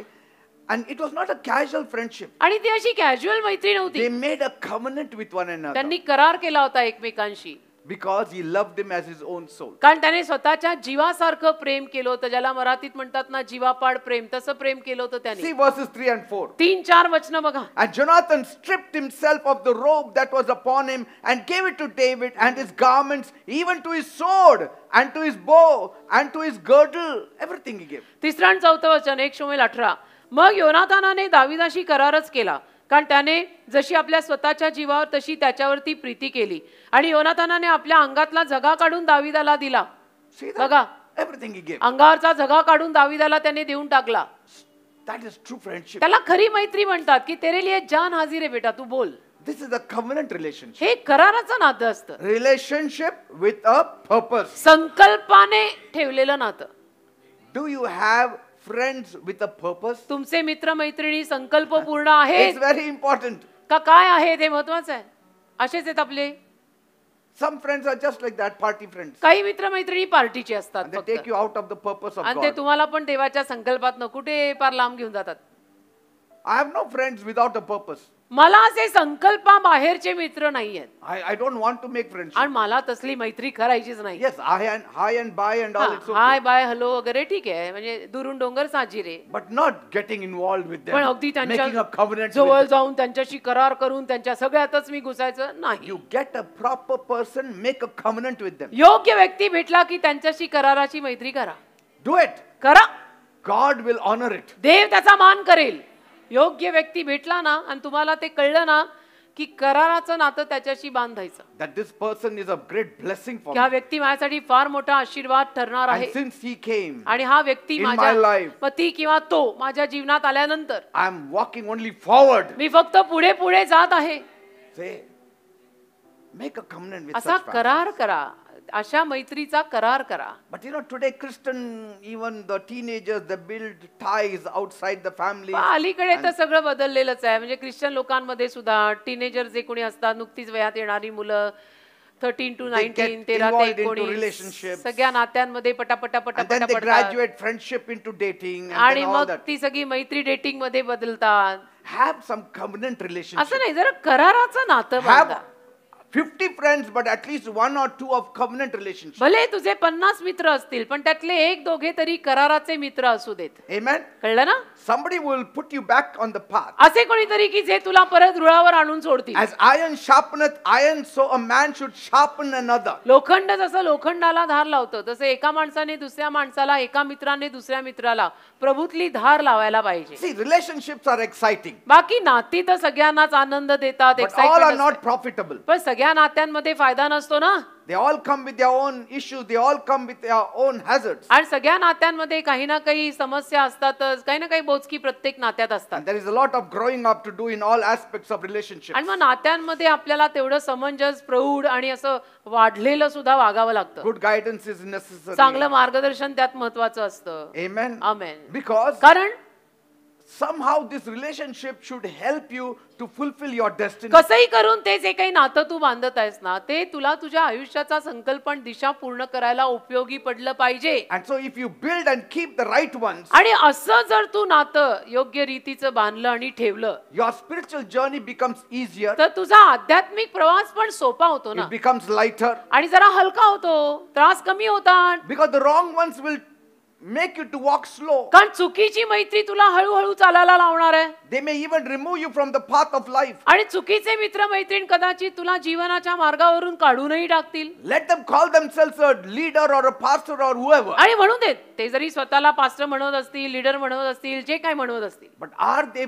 And it was not a casual friendship. आणि ती अशी कॅज्युअल मैत्री नव्हती. They made a covenant with one another. त्यांनी करार केला होता एकमेकांशी. because he loved them as his own soul कारण त्याने स्वतःच्या जीवासारखं प्रेम केलं होतं ज्याला मराठीत म्हणतात ना जीवापाड प्रेम तसं प्रेम केलं होतं त्याने see verses 3 and 4 तीन चार वचन बघा and jonathan stripped himself of the robe that was upon him and gave it to david and his garments even to his sword and to his bow and to his girdle everything he gave तिसरं चौथं वचन 1 शमूएल 18 मग योनाथानाने दाविदाशी करारच केला कारण त्याने जशी आपल्या स्वतःच्या जीवावर तशी त्याच्यावरती प्रीती केली आणि योनाथानाने आपल्या अंगातला झगा काढून दाविदाला दिला बघा अंगावरचा झगा काढून दाविदाला त्याने देऊन टाकला त्याला खरी मैत्री म्हणतात की तेरे लिए जान हाजीर आहे बेटा तू बोल दिस इज अ कव्हनंट रिलेशनशिप हे कराराचं नातं असतं रिलेशनशिप विथ अ पर्पज संकल्पाने ठेवलेलं नातं do you have friends with a purpose तुमचे मित्र purna ahe it's very important. ka काय ahe ते mahatvache आहे असेच aaple Some friends are just like that, party friends. काही मित्र मैत्रिणी पार्टीचे असतात And they take you out of the purpose of आणि ते tumhala pan devacha sankalpat संकल्पात कुठे पार लांब घेऊन I have no friends without a purpose. मला असे संकल्पा बाहेरचे मित्र नाही आहेत मला तसली मैत्री करायचीच नाही hi hi bye bye hello ठीक आहे म्हणजे दुरून डोंगर साजी रे but not getting involved with अगदी जवळ जाऊन त्यांच्याशी करार करून त्यांच्या सगळ्यातच मी घुसायचं नाही you get a proper person make a covenant with योग्य व्यक्ती भेटला की त्यांच्याशी कराराची मैत्री करा डू इट करा गॉड विल ऑनर इट देव त्याचा मान करेल योग्य व्यक्ती भेटला ना आणि तुम्हाला ते कळलं ना की कराराचं नातं त्याच्याशी बांधायचं that पर्सन इज अ हा व्यक्ती माझ्यासाठी फार मोठा आशीर्वाद ठरणार आहे आणि हा व्यक्ती माझ्या लाईफ पती किंवा तो माझ्या जीवनात आल्यानंतर I am walking only forward मी फक्त पुढे पुढे जात आहे असा करार करा अशा मैत्रीचा करार करा but no today even the the the build outside you Christian family अलीकडे तर सगळं बदललेलंच आहे म्हणजे ख्रिश्चन लोकांमध्ये सुद्धा टीनेजर जे कोणी असतात नुकतीच वयात येणारी मुलं थर्टीन टू नाईन्टीन ते रिलेशनशिप सगळ्या नात्यांमध्ये पटापटा पटापटा graduate friendship in to dating आणि मग ती सगळी मैत्री डेटिंग मध्ये बदलतात हॅव सम कमनंट रिलेशन असं नाही जरा कराराचं नातं फिफ्टी फ्रेंड्स बट ऍटलीस्ट भले तुझे मित्र असतील पण त्यातले एक दोघे तरी कराराचे मित्र असू देत Amen. कळलं ना Somebody will put you back on the path. असे कोणीतरी की जे तुला परत रुळावर आणून सोडतील As iron sharpeneth iron, so a man should sharpen another. लोखंड जसं लोखंडाला धार लावतं तसं एका माणसाने दुसऱ्या माणसाला एका मित्राने दुसऱ्या मित्राला प्रभूतली धार लावायला पाहिजे See, relationships are exciting, बाकी नाती तर सगळ्यांनाच आनंद देतात but all excitement पण सगळ्या नात्यांमध्ये फायदा नसतो ना they they all all come come with with own own आणि सगळ्या इश्यू नात्यांमध्ये काही ना काही समस्या असतातच काही ना काही बोचकी प्रत्येक नात्यात असतात there is a lot of growing up to do in all aspects of relationship आणि मग नात्यांमध्ये आपल्याला तेवढं समंजस प्रौढ आणि असं वाढलेलं सुद्धा वागावं लागतं गुड गायडन्स इज नेसेसरी चांगलं मार्गदर्शन त्यात महत्त्वाचं असतं बिकॉज कारण somehow this relationship should help you to fulfill your destiny कसेही करून ते जे काही नातं तू बांधत आहेस ना ते तुला तुझ्या आयुष्याचा संकल्प आणि दिशा पूर्ण करायला उपयोगी पडलं पाहिजे and so if you build and keep the right ones आणि असं जर तू नातं योग्य रीतीचं बांधलं आणि ठेवलं your spiritual journey becomes easier तर तुझा आध्यात्मिक प्रवास पण सोपा होतो ना it becomes lighter आणि जरा हलका होतो त्रास कमी होतात because the wrong ones will make you to walk slow. कारण चुकीची मैत्री तुला हळूहळू चालायला लावणार आहे they may even remove you from the path of life आणि चुकीचे मित्र मैत्रीण कदाचित तुला जीवनाच्या मार्गावरून काढूनही टाकतील Let them call themselves a leader or a pastor or whoever. आणि म्हणून देत ते जरी स्वतःला पास्टर म्हणत असतील लीडर म्हणत असतील जे काय म्हणत असतील but are they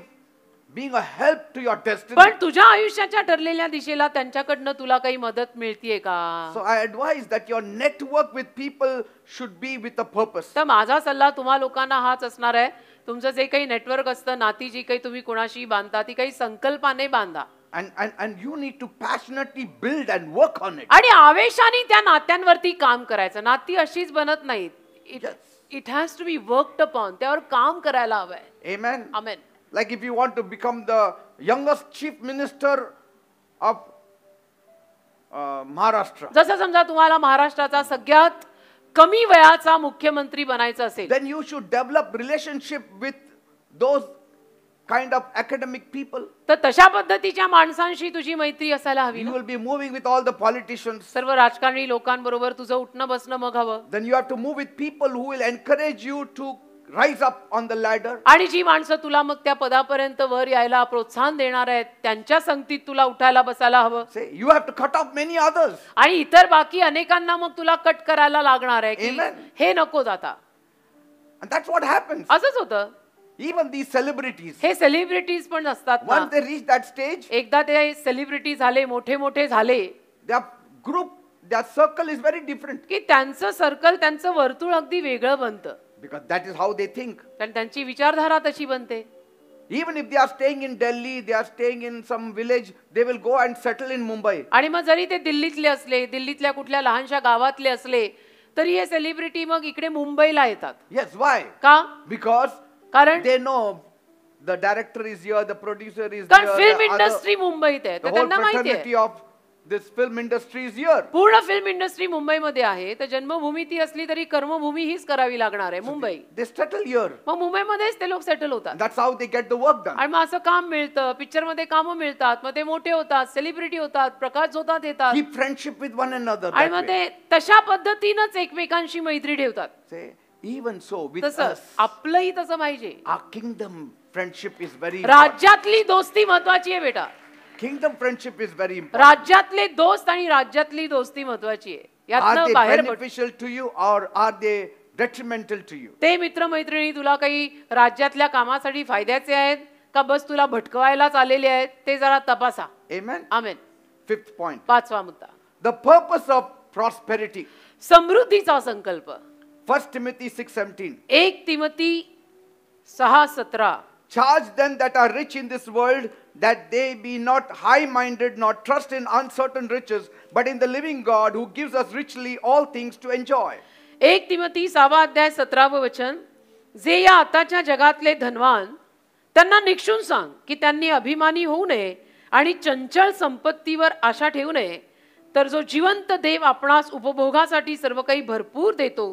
being a help to your destiny. पण तुझ्या आयुष्याच्या ठरलेल्या दिशेला त्यांच्याकडनं तुला काही मदत मिळतीये का So I advise that your network with people should be with a purpose. तर माझा सल्ला तुम्हा लोकांना हाच असणार आहे तुमचं जे काही नेटवर्क असतं नाती जी काही तुम्ही कोणाशी बांधता ती काही संकल्पाने बांधा And, and, and you need to passionately build and work on it. आणि आवेशाने त्या नात्यांवरती काम करायचं नाती अशीच बनत नाहीत Yes. It has to be worked upon त्यावर काम करायला हवंय Amen. amen like if you want to become the youngest chief minister of Maharashtra uh, जसं समजा तुम्हाला महाराष्ट्राचा सगळ्यात कमी वयाचा मुख्यमंत्री बनायचा असेल then you should develop relationship with those kind of academic people तर तशा पद्धतीच्या माणसांशी तुझी मैत्री असायला हवी you will be moving with all the politician सर्व राजकारणी लोकांबरोबर तुझं उठणं बसणं मग हवं then you have to move with people who will encourage you to rise up on the ladder आणि जी माणसं तुला मग त्या पदापर्यंत वर यायला प्रोत्साहन देणार आहेत त्यांच्या संगतीत तुला उठायला बसायला हवं say you have to cut off many others आणि इतर बाकी अनेकांना मग तुला कट करायला लागणार आहे हे नको जाता अँड दॅट्स व्हॉट हॅपन्स असंच होतं इवन दी सेलिब्रिटीज हे सेलिब्रिटीज पण असतात ना. दे रीच दॅट स्टेज एकदा ते सेलिब्रिटी झाले मोठे मोठे झाले द्या ग्रुप द्या सर्कल इज व्हेरी डिफरंट की त्यांचं सर्कल त्यांचं वर्तुळ अगदी वेगळं बनतं because that is how they think. कारण त्यांची विचारधारा तशी बनते Even if they are staying in Delhi, they are staying in some village, they will go and settle in Mumbai. आणि मग जरी ते दिल्लीतले असले दिल्लीतल्या कुठल्या लहानशा गावातले असले तरी हे सेलिब्रिटी मग इकडे मुंबईला येतात येस वाय का बिकॉज कारण they know the director is here, the producer is film industry मुंबईत आहे this film industry is here पूर्ण फिल्म इंडस्ट्री मुंबईमध्ये आहे तर जन्मभूमी ती असली तरी कर्मभूमी हीच करावी लागणार आहे मुंबई दिस सेटल युअर मग मुंबईमध्येच ते लोक सेटल होतात that's how they get the work done आणि मग असं काम मिळतं पिक्चर मध्ये कामं मिळतात मग ते मोठे होतात सेलिब्रिटी होतात प्रकाश होतात येतात ही फ्रेंडशिप विथ वन अदर आणि मग ते तशा पद्धतीनंच एकमेकांशी मैत्री ठेवतात इवन सो विथ आपलंही तसं पाहिजे a kingdom friendship is very राज्यातली दोस्ती महत्वाची आहे बेटा किंगडम फ्रेंडशिप इज व्हेरी राज्यातले दोस्त आणि राज्यातली दोस्ती महत्वाची आहे यातनं beneficial to you or are they detrimental to you ते मित्र मैत्रिणी तुला काही राज्यातल्या कामासाठी फायद्याचे आहेत का बस तुला भटकवायलाच आलेले आहेत ते जरा तपासा आमेन आमेन फिफ्थ पॉइंट पाचवा मुद्दा द पर्पस ऑफ प्रॉस्पेरिटी समृद्धीचा संकल्प फर्स्ट सिक्स सेवन्टीन एक तिमती सहा सतरा charge then that are rich in this world that they be not high minded, nor trust in uncertain riches, but in the living God who gives us richly all things to enjoy. एक तिमती सावा अध्याय सतरावं वचन जे या आताच्या जगातले धनवान त्यांना निक्षून सांग की त्यांनी अभिमानी होऊ नये आणि चंचल संपत्तीवर आशा ठेवू नये तर जो जिवंत देव आपणास उपभोगासाठी सर्व काही भरपूर देतो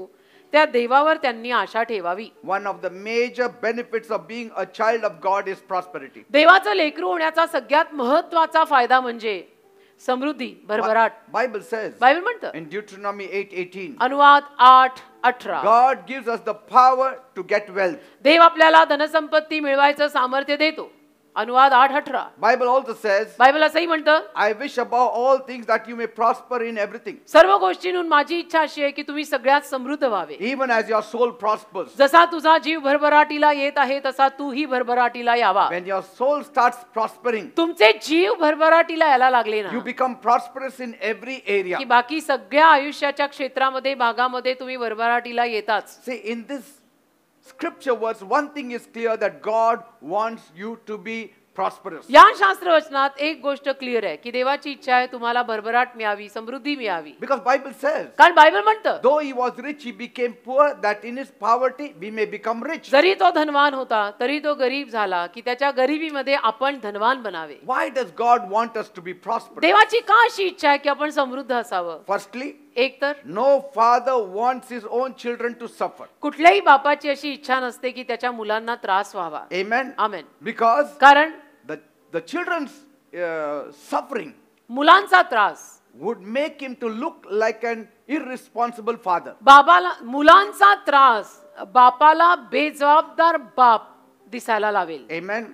त्या देवावर त्यांनी आशा ठेवावी one of the major benefits of being a child of God is prosperity देवाचं लेकरू होण्याचा सगळ्यात महत्त्वाचा फायदा म्हणजे समृद्धी भरभराट बायबल सेज बायबल म्हणतं इन ड्युट्रोनॉमी 8:18 अनुवाद आठ अठरा God gives us the power to get wealth देव आपल्याला धनसंपत्ती मिळवायचं सामर्थ्य देतो अनुवाद आठ अठरा बायबल ऑल सेज बायबल असंही म्हणतं I wish above all things that you may prosper in everything सर्व गोष्टींहून माझी इच्छा अशी आहे की तुम्ही सगळ्यात समृद्ध व्हावे even as your soul prosper जसा तुझा जीव भरभराटीला येत आहे तसा तूही भरभराटीला यावा when your soul start prospering तुमचे जीव भरभराटीला यायला लागले ना you become prosperous in every area की बाकी सगळ्या आयुष्याच्या क्षेत्रामध्ये भागामध्ये तुम्ही भरभराटीला येताच see in this scripture words, one thing is clear that God wants you to be prosperous. या शास्त्र वचनात एक गोष्ट क्लियर है कि देवाची इच्छा है तुम्हाला में आवी, समृद्धि में आवी। Because Bible says, कारण बायबल म्हणतं though he was rich, he became poor, that in his poverty we may become rich. तरी तो धनवान होता तरी तो गरीब झाला कि त्याचा गरीबी मधे अपन धनवान बनावे Why does God want us to be prosperous? देवाची का शी इच्छा है की अपन समृद्ध असावं Firstly, एक no father wants his own children to suffer कुठल्याही बापाची अशी इच्छा नसते की त्याच्या मुलांना त्रास व्हावा एमेन आमेन बिकॉज कारण द द सफरिंग मुलांचा त्रास would make him to look like an irresponsible father बाबाला मुलांचा त्रास बापाला बेजबाबदार बाप दिसायला लावेल एमेन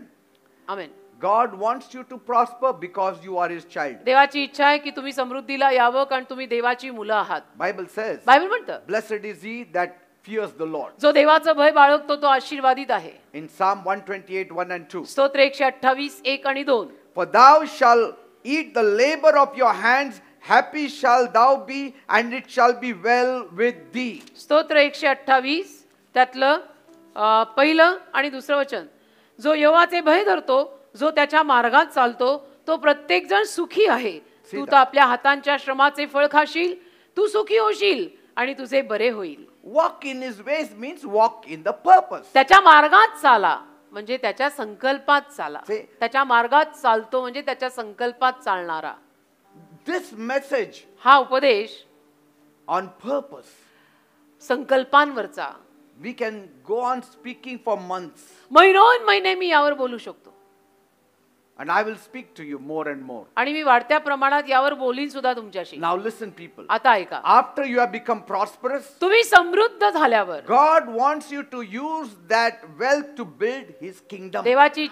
आमेन God wants you to prosper because you are his child. देवाची इच्छा आहे की तुम्ही समृद्धीला यावं कारण तुम्ही देवाची मुलं आहात. Bible says. Bible म्हणतं. Blessed is he that fears the Lord. जो देवाचं भय बाळगतो तो आशीर्वादित आहे. In Psalm 128 1 and 2. स्तोत्र 128 1 आणि 2. For thou shall eat the labor of your hands happy shall thou be and it shall be well with thee. स्तोत्र 128 त्यातलं पहिलं आणि दुसरं वचन जो यवाचे भय धरतो जो त्याच्या मार्गात चालतो तो प्रत्येकजण सुखी आहे तू तर आपल्या हातांच्या श्रमाचे फळ खाशील तू सुखी होशील आणि तुझे बरे होईल walk in his ways means walk in the purpose त्याच्या मार्गात चाला म्हणजे त्याच्या संकल्पात चाला त्याच्या मार्गात चालतो म्हणजे त्याच्या संकल्पात चालणारा दिस मेसेज हा उपदेश ऑन पर्पज संकल्पांवरचा we can go on speaking for months महिनोन महिने मी यावर बोलू शकतो And I will speak to you more and more. Now listen, people. After you have become prosperous, God wants you to use that wealth to build His kingdom. देवाची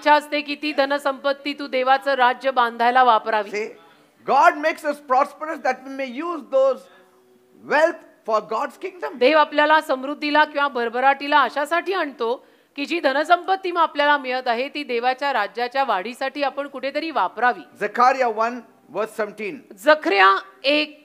तू राज्य God makes us prosperous that we may use those wealth for God's kingdom. की जी धनसंपत्ती आपल्याला मिळत आहे ती देवाच्या राज्याच्या वाढीसाठी आपण कुठेतरी वापरावी जखार्या वन वर्स समटीन जखऱ्या एक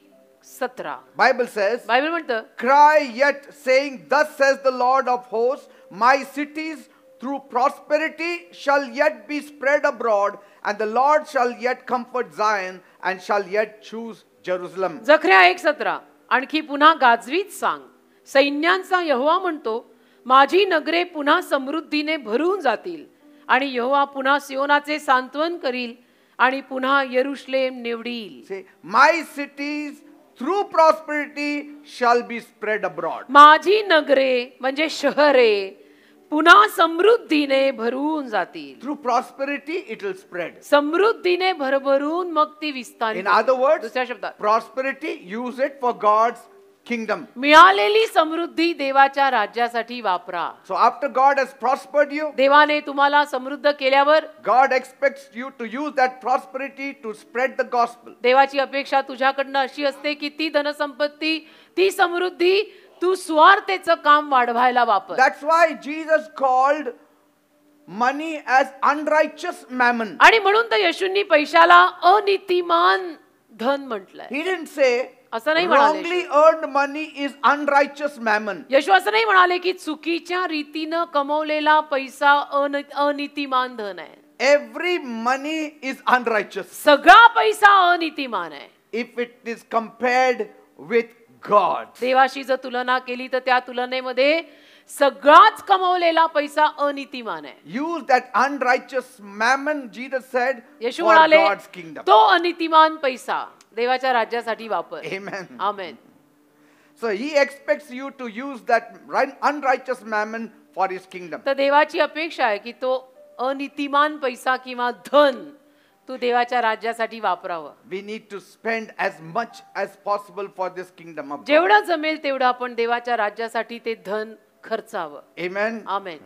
सतरा बायबल सेज बायबल म्हणतं cry yet saying thus says the Lord of होस my cities through prosperity shall yet be spread abroad and the Lord shall yet comfort Zion and shall yet choose Jerusalem जखर्या एक सतरा आणखी पुन्हा गाजवीत सांग सैन्यांचा यहोवा म्हणतो माझी नगरे पुन्हा समृद्धीने भरून जातील आणि यहोवा पुन्हा सिओनाचे सांत्वन करील आणि पुन्हा येरुश्लेम निवडील my cities through prosperity shall be spread abroad माझी नगरे म्हणजे शहरे पुन्हा समृद्धीने भरून जातील through prosperity it will spread समृद्धीने भरभरून मग ती विस्तार इन अदर वर्ड दुसऱ्या शब्दात prosperity use it for God's kingdom. मिळालेली समृद्धी देवाच्या राज्यासाठी वापरा so after God has prospered you देवाने तुम्हाला समृद्ध केल्यावर God expects you to use that prosperity to spread the gospel देवाची अपेक्षा तुझ्याकडनं अशी असते की ती धनसंपत्ती ती समृद्धी तू स्वार्थेचं काम वाढवायला वापर that's why Jesus called money as unrighteous mammon आणि म्हणून तर यशूंनी पैशाला अनितीमान धन म्हटलं ही डिडंट से असं नाही म्हणाले wrongly earn money is unrighteous mammon यशू असं नाही म्हणाले की चुकीच्या रीतीनं कमवलेला पैसा अन अनितिमान धन आहे एव्हरी मनी इज अनरायचस सगळा पैसा अनितीमान आहे if it is compared with God देवाशी जर तुलना केली तर त्या तुलनेमध्ये सगळाच कमवलेला पैसा अनितीमान आहे यूज दॅट अनरायचस मॅमन जी सेड यशू म्हणाले तो अनितीमान पैसा देवाच्या राज्यासाठी वापर आमेन आमेन so he expects you to use that unrighteous mammon for his kingdom तर देवाची अपेक्षा आहे की तो अनितिमान पैसा किंवा धन तू देवाच्या राज्यासाठी वापरावं we need to spend as much as possible for this kingdom जेवढा जमेल तेवढा आपण देवाच्या राज्यासाठी ते धन खर्चावं आमेन आमेन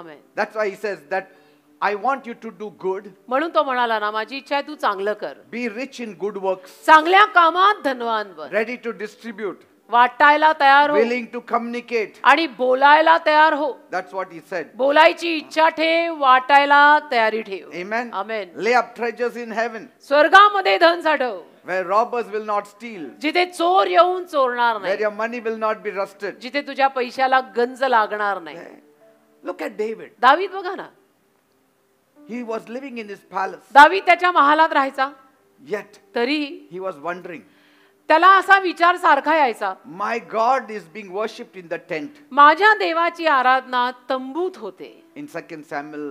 आमेन that's why he says that I want you to do good म्हणून तो म्हणाला ना माझी इच्छा आहे तू चांगलं कर be rich in good work चांगल्या कामात धनवान बन रेडी टू डिस्ट्रीब्यूट वाटायला तयार हो टू कम्युनिकेट आणि बोलायला तयार हो दॅट्स व्हॉट ही सेड बोलायची इच्छा ठेव वाटायला तयारी ठेव आमेन आमेन ले अप ट्रेजर्स इन हेवन स्वर्गामध्ये धन साठव where robbers will not steal जिथे चोर येऊन चोरणार नाही where your money will not be rusted जिथे तुझ्या पैशाला गंज लागणार नाही look at david दावीद बघा ना He was living in his palace. दावी त्याच्या महालात राहायचा Yet tari he was wondering, त्याला असा विचार sarkha yaycha my God is being worshipped in the tent. majha देवाची आराधना तंबूत होते In 2 Samuel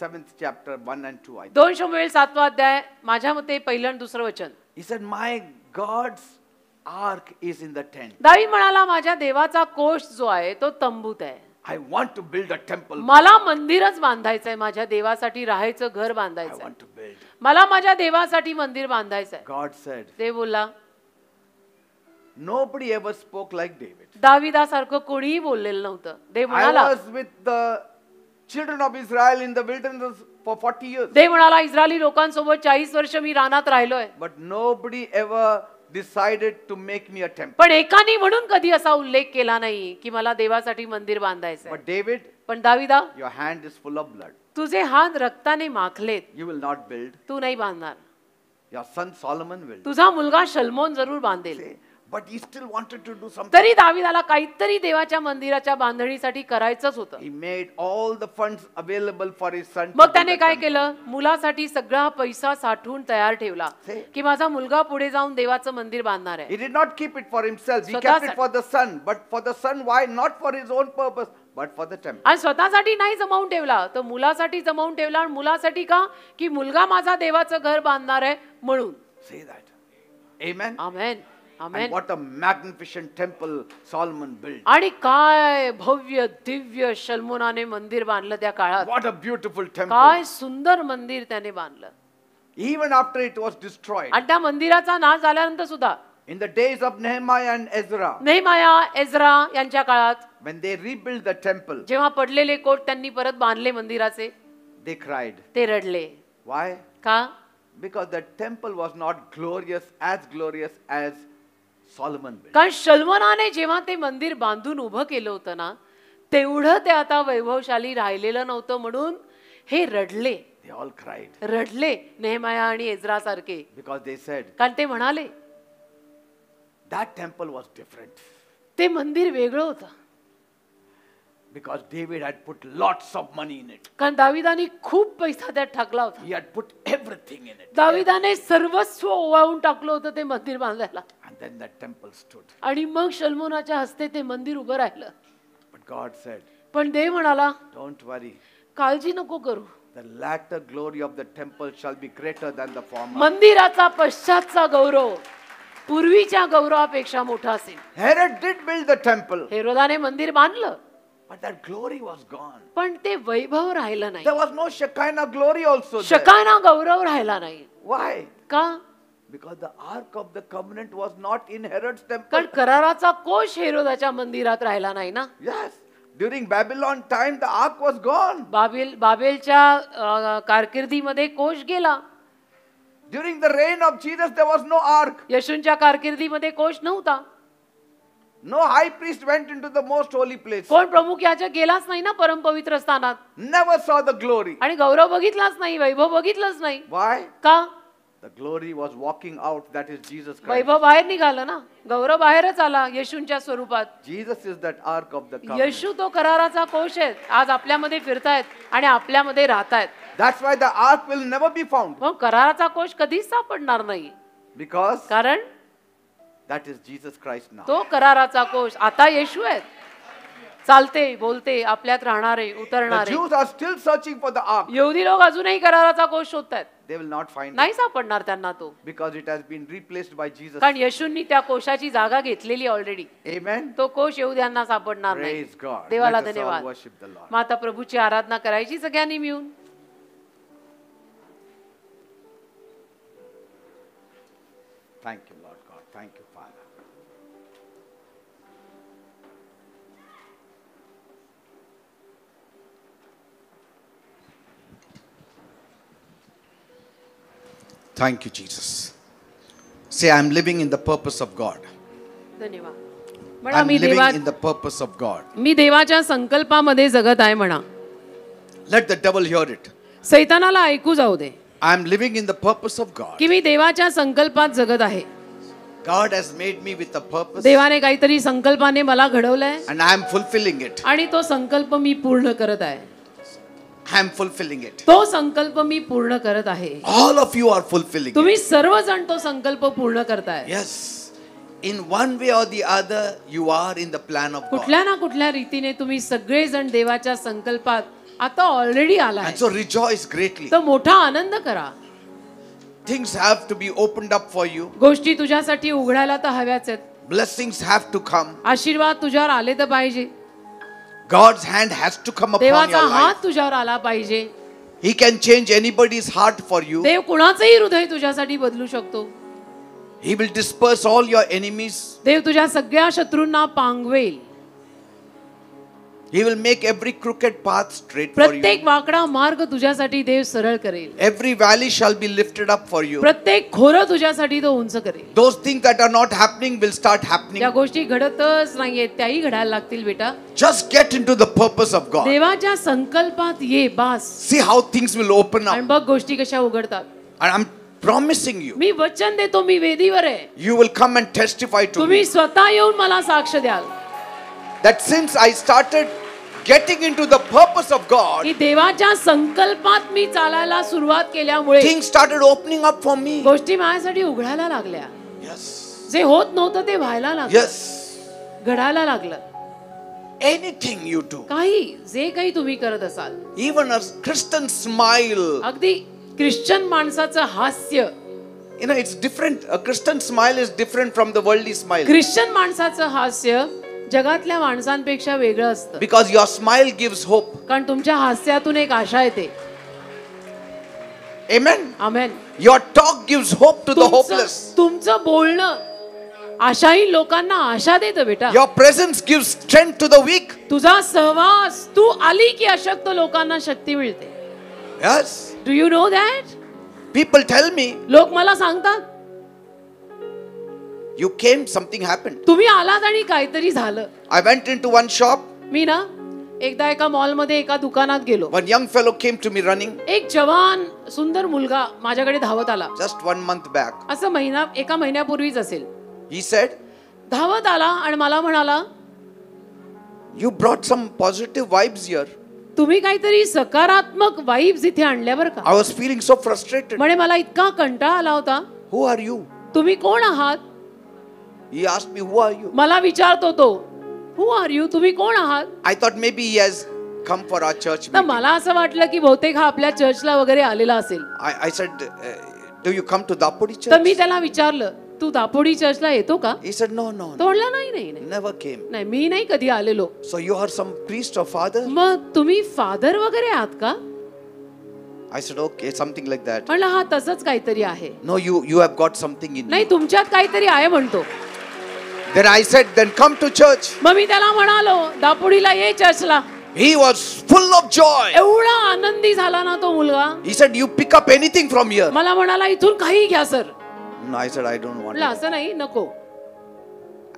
7th chapter 1 and 2 I think. दोन अध्याय माझ्या मते पहिलं आणि He said, my God's ark is in the tent. दावी म्हणाला माझ्या देवाचा kosh जो आहे तो तंबूत आहे I want to build a temple मला मंदिरच बांधायचंय माझ्या देवासाठी राहायचं घर बांधायचं मला माझ्या देवासाठी मंदिर बांधायचंय गॉड सेड ते बोलला Nobody ever spoke like David. सारखं कोणीही बोललेलं नव्हतं देव म्हणाला with the children of Israel in the the for for 40 देव म्हणाला इस्रायली लोकांसोबत चाळीस वर्ष मी रानात राहिलोय but nobody ever decided to make me a temple पण एकाने म्हणून कधी असा उल्लेख केला नाही की मला देवासाठी मंदिर बांधायचं but डेव्हिड पण दाविदा your hand is full of blood तुझे हात रक्ताने माखलेत you will not build तू नाही बांधणार your son solomon will तुझा मुलगा शलमोन जरूर बांधेल but he still wanted to do something तरी दाविदाला काहीतरी देवाच्या मंदिराच्या बांधणीसाठी करायचंच होतं he made all the funds available for his son मग त्याने काय केलं मुलासाठी सगळा पैसा साठवून तयार ठेवला की माझा मुलगा पुढे जाऊन देवाचं मंदिर बांधणार आहे he did not keep it for himself he kept it for the son but for the son why not for his own purpose but for the temple आणि स्वतःसाठी नाही जमावून ठेवला तर मुलासाठी जमवून ठेवला आणि मुलासाठी का की मुलगा माझा देवाचं घर बांधणार आहे म्हणून say that Amen. Amen. Amen. And what a magnificent temple Solomon built. आणि काय भव्य दिव्य शलमोनाने मंदिर बांधलं त्या काळात. What a beautiful temple. काय सुंदर मंदिर त्याने बांधलं. Even after it was destroyed. आणि त्या मंदिराचा नाश झाल्यानंतर सुद्धा In the days of Nehemiah and Ezra. Nehemiah, Ezra यांच्या काळात when they rebuilt the temple. जेव्हा पडलेले कोट त्यांनी परत बांधले मंदिराचे. They cried. ते रडले. Why? का? Because the temple was not glorious as glorious as Solomon कारण सलमनाने जेव्हा ते मंदिर बांधून उभं केलं होतं ना तेवढं ते आता वैभवशाली राहिलेलं नव्हतं म्हणून हे रडले रडले नेहमाया आणि एजरा सारखे बिकॉज दे सेड कारण ते म्हणाले दॅट टेम्पल वॉज डिफरंट ते मंदिर वेगळं होतं because David had put lots of money in it. कारण दाविदाने खूप पैसा त्यात टाकला होता. He had put everything in it. दाविदाने सर्वस्व ओवाळून टाकलं होतं ते मंदिर बांधायला. And then that temple stood. आणि मग शल्मोनाच्या हस्ते ते मंदिर उभं राहिलं. But God said. पण देव म्हणाला. Don't worry. काळजी नको करू. The latter glory of the temple shall be greater than the former. मंदिराचा पश्चातचा गौरव पूर्वीच्या गौरवापेक्षा मोठा असेल. Herod did build the temple. हेरोदाने मंदिर बांधलं. But that glory was gone. पण ते वैभव राहिलं नाही There was no Shekinah glory also there. शकाना गौरव राहिला नाही Why? का Because the ark of the covenant was not in Herod's temple. कारण कराराचा कोश हेरोदाच्या मंदिरात राहिला नाही ना Yes. During Babylon time, the ark was gone. Babel बाबेलच्या कारकिर्दीमध्ये कोश गेला During the reign of Jesus, there was no ark. यशूंच्या कारकिर्दीमध्ये कोश नव्हता No high priest went into the most holy place. कोण प्रमुख याच्या गेलाच नाही ना परमपवित्र स्थानात Never saw the glory. आणि गौरव बघितलाच नाही वैभव बघितलंच नाही Why? का The glory was walking out. That is Jesus Christ. वैभव बाहेर निघालं ना गौरव बाहेरच आला येशूंच्या स्वरूपात Jesus is that ark of the covenant. येशू तो कराराचा कोश आहे आज आपल्यामध्ये फिरतायत आणि आपल्यामध्ये राहतायत That's why the ark will never be found पण कराराचा कोश कधीच सापडणार नाही because कारण दॅट इज जीसस क्राइस्ट ना तो कराराचा कोष आता येशू आहेत चालते बोलते आपल्यात राहणारे उतरणारे ज्यूज आर सर्चिंग फॉर लोक अजूनही कराराचा कोश शोधतात दे विल नॉट फाइंड नाही सापडणार त्यांना तो because it has been replaced by Jesus कारण येशूंनी त्या कोशाची जागा घेतलेली ऑलरेडी तो कोश येऊद्यांना सापडणार नाही देवाला धन्यवाद माता प्रभूची आराधना करायची सगळ्यांनी मिळून thank you Thank you, Jesus. Say, I'm living in the purpose of God. म्हणा I'm living in the purpose of God. मी देवाच्या संकल्पामध्ये जगत आहे म्हणा Let the devil hear it. सैतानाला ऐकू जाऊ दे I'm living in the purpose of God. की मी देवाच्या संकल्पात जगत आहे God has made me with a purpose देवाने काहीतरी संकल्पाने मला घडवलंय and I'm fulfilling it. आणि तो संकल्प मी पूर्ण करत आहे आय एम फुलफिलिंग इट तो संकल्प मी पूर्ण करत आहे all of you are fulfilling तुम्ही सर्वजण तो संकल्प पूर्ण करताय yes in one way or the other you are in the plan of कुठल्या ना कुठल्या रीतीने तुम्ही सगळेजण देवाच्या संकल्पात आता ऑलरेडी आला सो रिजॉइस ग्रेटली तर मोठा आनंद करा things have to be opened up for you गोष्टी तुझ्यासाठी उघडायला तर हव्याच आहेत ब्लेसिंग्स हॅव टू कम आशीर्वाद तुझ्यावर आले तर पाहिजे God's hand has to come upon your हात life. तुझ्यावर आला पाहिजे He can change anybody's heart for you. देव हृदय तुझ्यासाठी बदलू शकतो He will disperse all your enemies. देव तुझ्या सगळ्या शत्रूंना पांगवेल he will make every crooked path straight for you. वाकडा मार्ग तुझ्यासाठी देव सरळ करेल. Every valley shall be lifted up for you. प्रत्येक खोरं तुझ्यासाठी तो उंच करेल. Those things that are not happening will start happening. ज्या गोष्टी घडतच नाहीयेत त्याही घडायला लागतील बेटा. Just get into the purpose of God. देवाच्या संकल्पात ये See how things will open up. आणि बघ गोष्टी कशा उघडतात. And I'm promising you. मी वचन देतो मी वेदीवर आहे. You will come and testify to me. तुम्ही स्वतः येऊन मला साक्ष द्याल that since I started getting into the purpose of God, things started opening up for me. Yes. Yes. Anything you do, even a Christian smile, अगदी Christian माणसाचं you know, it's different. A Christian smile is different from the worldly smile. Christian माणसाचं हास्य जगातल्या माणसांपेक्षा वेगळं असतं because your smile gives hope कारण तुमच्या हास्यातून एक आशा येते amen your talk gives hope to the हो तुमचं बोलणं आशाही लोकांना आशा देतं बेटा your presence gift strength to the weak तुझा सहवास तू आली की अशक्त लोकांना शक्ती मिळते as do you know that's people tell me लोक मला सांगतात यू केम समथिंग हॅपन तुम्ही आलात आणि काहीतरी झालं I went in to one shop मी ना एकदा एका मॉलमध्ये एका दुकानात गेलो one young fellow came to me running एक जवान सुंदर मुलगा माझ्याकडे धावत आला जस्ट वन मंथ बॅक असं महिना एका महिन्यापूर्वीच असेल ही सेड धावत आला आणि मला म्हणाला you brought some positive vibes here तुम्ही काहीतरी सकारात्मक वाईब्स इथे आणल्या बरं का I was feeling so frustrated म्हणे मला इतका कंटाळा आला होता हु आर यू तुम्ही कोण आहात मला विचारतो तो हु आर यू तुम्ही कोण आहात I thought maybe yes come for our church मला असं वाटलं की बहुतेक हा आपल्या चर्चला वगैरे आलेला असेल I said do you come to Dapodi church मी त्याला विचारलं तू दापोडी चर्चला येतो का ही सेड नो नो नाही नाही नेव्हर केम नाही मी नाही कधी आलेलो so you are some priest of father मग तुम्ही फादर वगैरे आहात का I said okay something like that म्हणलं हा तसंच काहीतरी आहे no you you have got something in नाही तुमच्यात काहीतरी आहे म्हणतो Then I said, then come to church. मग त्याला म्हणालो ye ये चर्चला He was full of joy. एवढा आनंदी झाला ना तो मुलगा He said, you pick up anything from here. मला म्हणाला इथून काही घ्या sir No, I said, I don't want म्हटलं it. असं नाही नको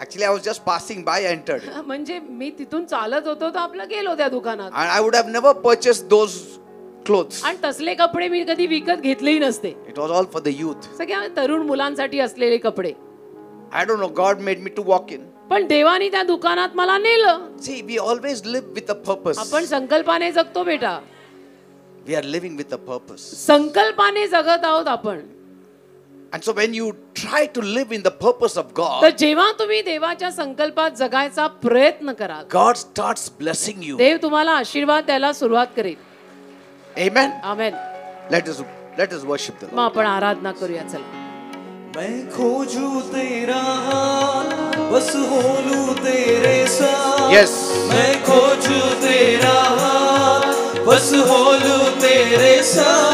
Actually, I was just passing by, I entered. And म्हणजे मी तिथून चालत होतो तर आपलं गेलो त्या दुकानात I would have never purchased those clothes. आणि तसले कपडे मी कधी विकत घेतलेही नसते It was all for the youth. सगळ्या तरुण मुलांसाठी असलेले कपडे I don't know, God made me to walk in. पण देवानी त्या दुकानात मला नेलं See, we always live with a purpose. आपण संकल्पाने जगतो बेटा We are living with a purpose. संकल्पाने जगत आहोत आपण And so when you try to live in the purpose of तर God, जेव्हा तुम्ही देवाच्या संकल्पात जगायचा प्रयत्न कराल God starts blessing you. देव तुम्हाला आशीर्वाद द्यायला सुरुवात करेल Amen. Amen. Let us let us worship the Lord. आपण आराधना करूया चला मैं खोजू तेरा बस होलू तेरे साथ yes. मैं खोजू तेरा बस होलू तेरे साथ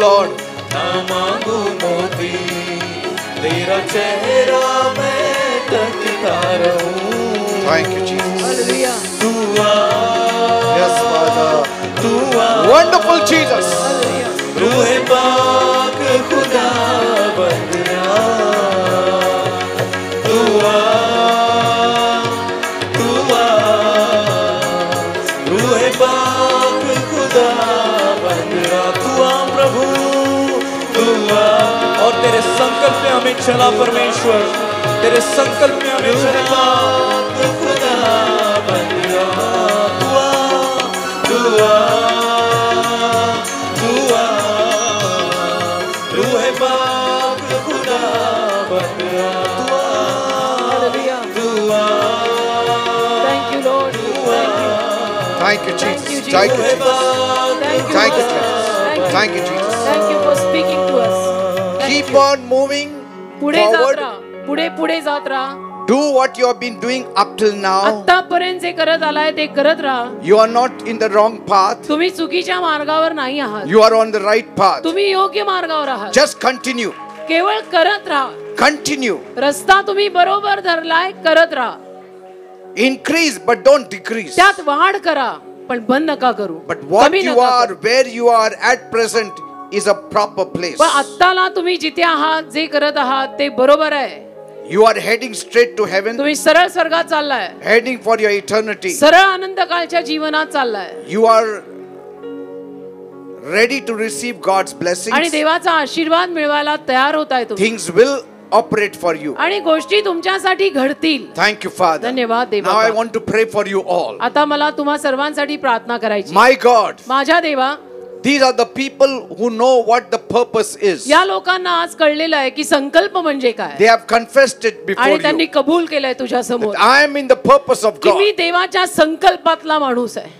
Lord. ना मांगू Thank you, Jesus. Hallelujah. Tu Yes, Father. Tu Wonderful Jesus. तेरे संकल्प में हमें चला परमेश्वर तेरे संकल्प में हमें चला Thank you, Jesus. Thank you, Jesus. Thank you, Jesus. Thank you, Jesus. keep on moving forward. पुढे पुढे जात राहा Do what you have been doing up till now. जे करत आलाय ते करत राहा You are not in the wrong path. तुम्ही चुकीच्या मार्गावर नाही आहात You are on the right path. तुम्ही योग्य मार्गावर आहात Just continue. केवळ करत राहा Continue. रस्ता तुम्ही बरोबर धरलाय करत राहा Increase, but don't decrease. त्यात वाढ करा पण बंद नका करू But what you are, where you are at present, is a proper place. तुम्ही आहात जे करत आहात ते बरोबर आहे You are heading straight to heaven. तुम्ही सरळ स्वर्गात चाललाय Heading for your eternity. सरळ आनंद काळच्या जीवनात चाललाय You are ready to receive God's आणि blessings. देवाचा आशीर्वाद मिळवायला तयार होत आहे तुम्ही Things will operate for you. आणि गोष्टी तुमच्यासाठी घडतील Thank you, Father. धन्यवाद Now I want to pray for you all. आता मला तुम्हा सर्वांसाठी प्रार्थना करायची My God, माझ्या देवा these are the people who know what the purpose is. या लोकांना आज कळलेलं आहे की संकल्प म्हणजे काय. They have confessed it before you. आणि त्यांनी कबूल केलंय तुझ्या समोर. I am in the purpose of God. मी देवाच्या संकल्पातला माणूस आहे.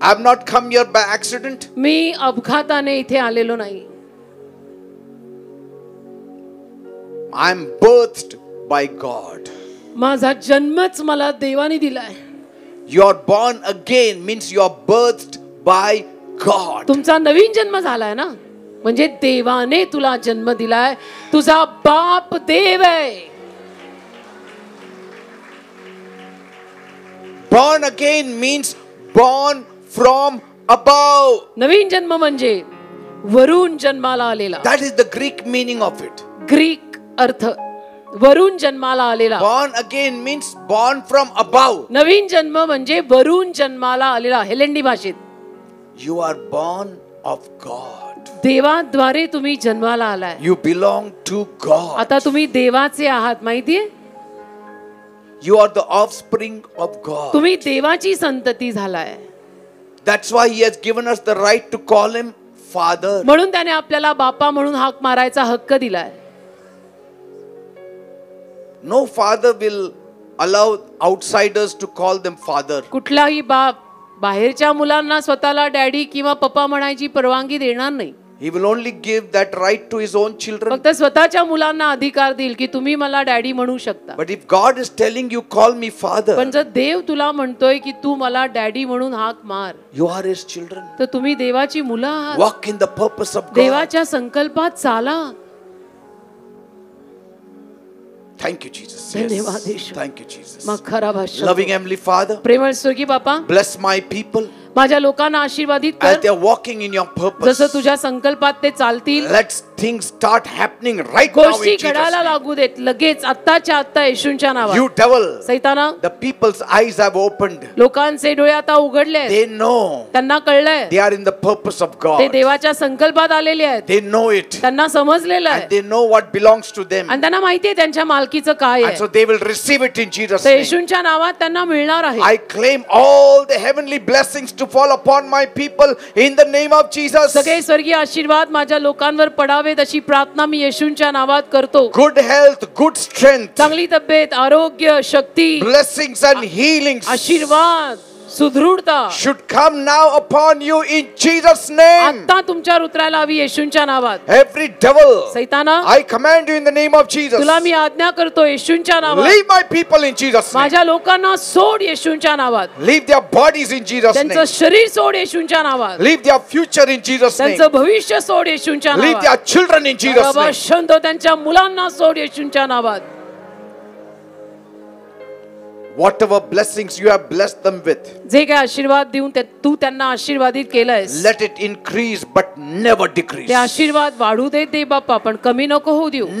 I have not come here by accident. मी अपघाताने इथे आलेलो नाही. I am birthed by God. माझा जन्मच मला देवाने दिलाय. You are born again means you are birthed by God तुमचा नवीन जन्म झालाय ना म्हणजे देवाने तुला जन्म दिलाय तुझा बाप देव आहे born again means born from above नवीन जन्म म्हणजे वरून जन्माला आलेला that is the Greek meaning of it Greek अर्थ वरून जन्माला आलेला born again means born from above नवीन जन्म म्हणजे वरून जन्माला आलेला हेलेंडी भाषेत You are born of God. देवाद्वारे तुम्ही जन्माला आलाय You belong to God. आता तुम्ही देवाचे आहात माहितीये You are the offspring of God. तुम्ही देवाची संतती झालाय That's why He has given us the right to call Him Father. म्हणून त्याने आपल्याला बापा म्हणून हाक मारायचा हक्क दिलाय No father will allow outsiders to call them Father. कुठलाही बाप बाहेरच्या मुलांना स्वतःला डॅडी किंवा पप्पा म्हणायची परवानगी देणार नाही he will only give that right to his own children फक्त स्वतःच्या मुलांना अधिकार देईल की तुम्ही मला डॅडी म्हणू शकता but if God is telling you call me father पण जर देव तुला म्हणतोय की तू मला डॅडी म्हणून हाक मार यू आर हिज चिल्ड्रन तर तुम्ही देवाची मुलं आहात walk in the purpose of देवाच्या संकल्पात चाला Thank you, Jesus. Yes. Thank you, Jesus. Loving Heavenly Father, bless my people. माझ्या लोकांना आशीर्वादित वॉकिंग इन युअर तुझ्या संकल्पात ते चालतील let's thing start happening right गोष्टी लागू देत लगेच आताच्या आता येशूंच्या नावात यू डेव्हल सैताना the people's eyes have open लोकांचे डोळे आता उघडले त्यांना कळलंय they are in the of God ते देवाच्या संकल्पात आलेले आहेत दे नो इट त्यांना समजलेलं आहे they know what belongs to them आणि त्यांना माहितीये त्यांच्या मालकीचं काय आहे so they will receive it in येशूंच्या नावात त्यांना मिळणार आहे I claim all the only blessing to fall upon my people in the name of Jesus. सगळे स्वर्गीय आशीर्वाद माझ्या लोकांवर पडावेत अशी प्रार्थना मी येशूंच्या नावात करतो. Good health, good strength. चांगली तब्येत, आरोग्य, शक्ती. Blessings and healings. आशीर्वाद सुदृढता should come now upon you in Jesus name आता तुमच्यावर उतरायला हवी येशूंच्या नावात every devil सैताना I command you in the name of Jesus तुला मी आज्ञा करतो येशूंच्या नावात leave my people in Jesus name माझ्या लोकांना सोड येशूंच्या नावात leave their bodies in Jesus name त्यांचं शरीर सोड येशूंच्या नावात leave their future in Jesus name त्यांचं भविष्य सोड येशूंच्या नावात leave their children in Jesus name त्यांच्या मुलांना सोड येशूंच्या नावात whatever blessings you have blessed them with जे आशीर्वाद तू आशीर्वादित let it increase but never decrease आशीर्वाद कमी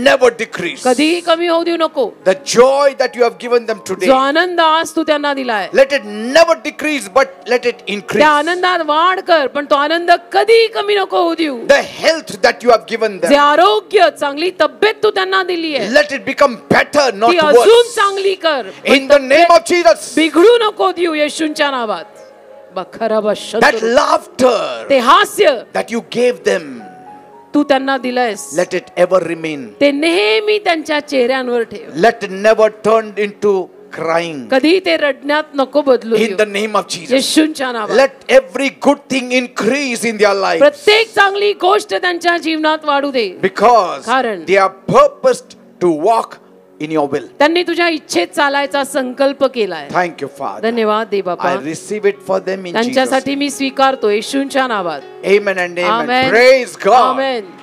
never decrease कमी the joy that you have given them today Tu let it never decrease but let it increase कर आनंद कमी the health that you have given them जे आरोग्य let it become better not worse in the name name of Jesus. बिघडू नको देऊ येशूंच्या नावात That laughter ते हास्य that you gave them तू त्यांना दिलायस let it ever remain ते नेहमी त्यांच्या चेहऱ्यांवर ठेव let it never turn into crying कधी ते रडण्यात नको बदलू in the name of jesus येशूंच्या नावात let every good thing increase in their life प्रत्येक चांगली गोष्ट त्यांच्या जीवनात वाढू दे because they are purposed to walk in your will. त्यांनी तुझ्या इच्छेत चालायचा संकल्प केलाय Thank you, Father. धन्यवाद दे I बाबा receive it for them in Jesus. त्यांच्यासाठी मी स्वीकारतो येशूंच्या नावात Amen and amen. Amen. Praise God. Amen.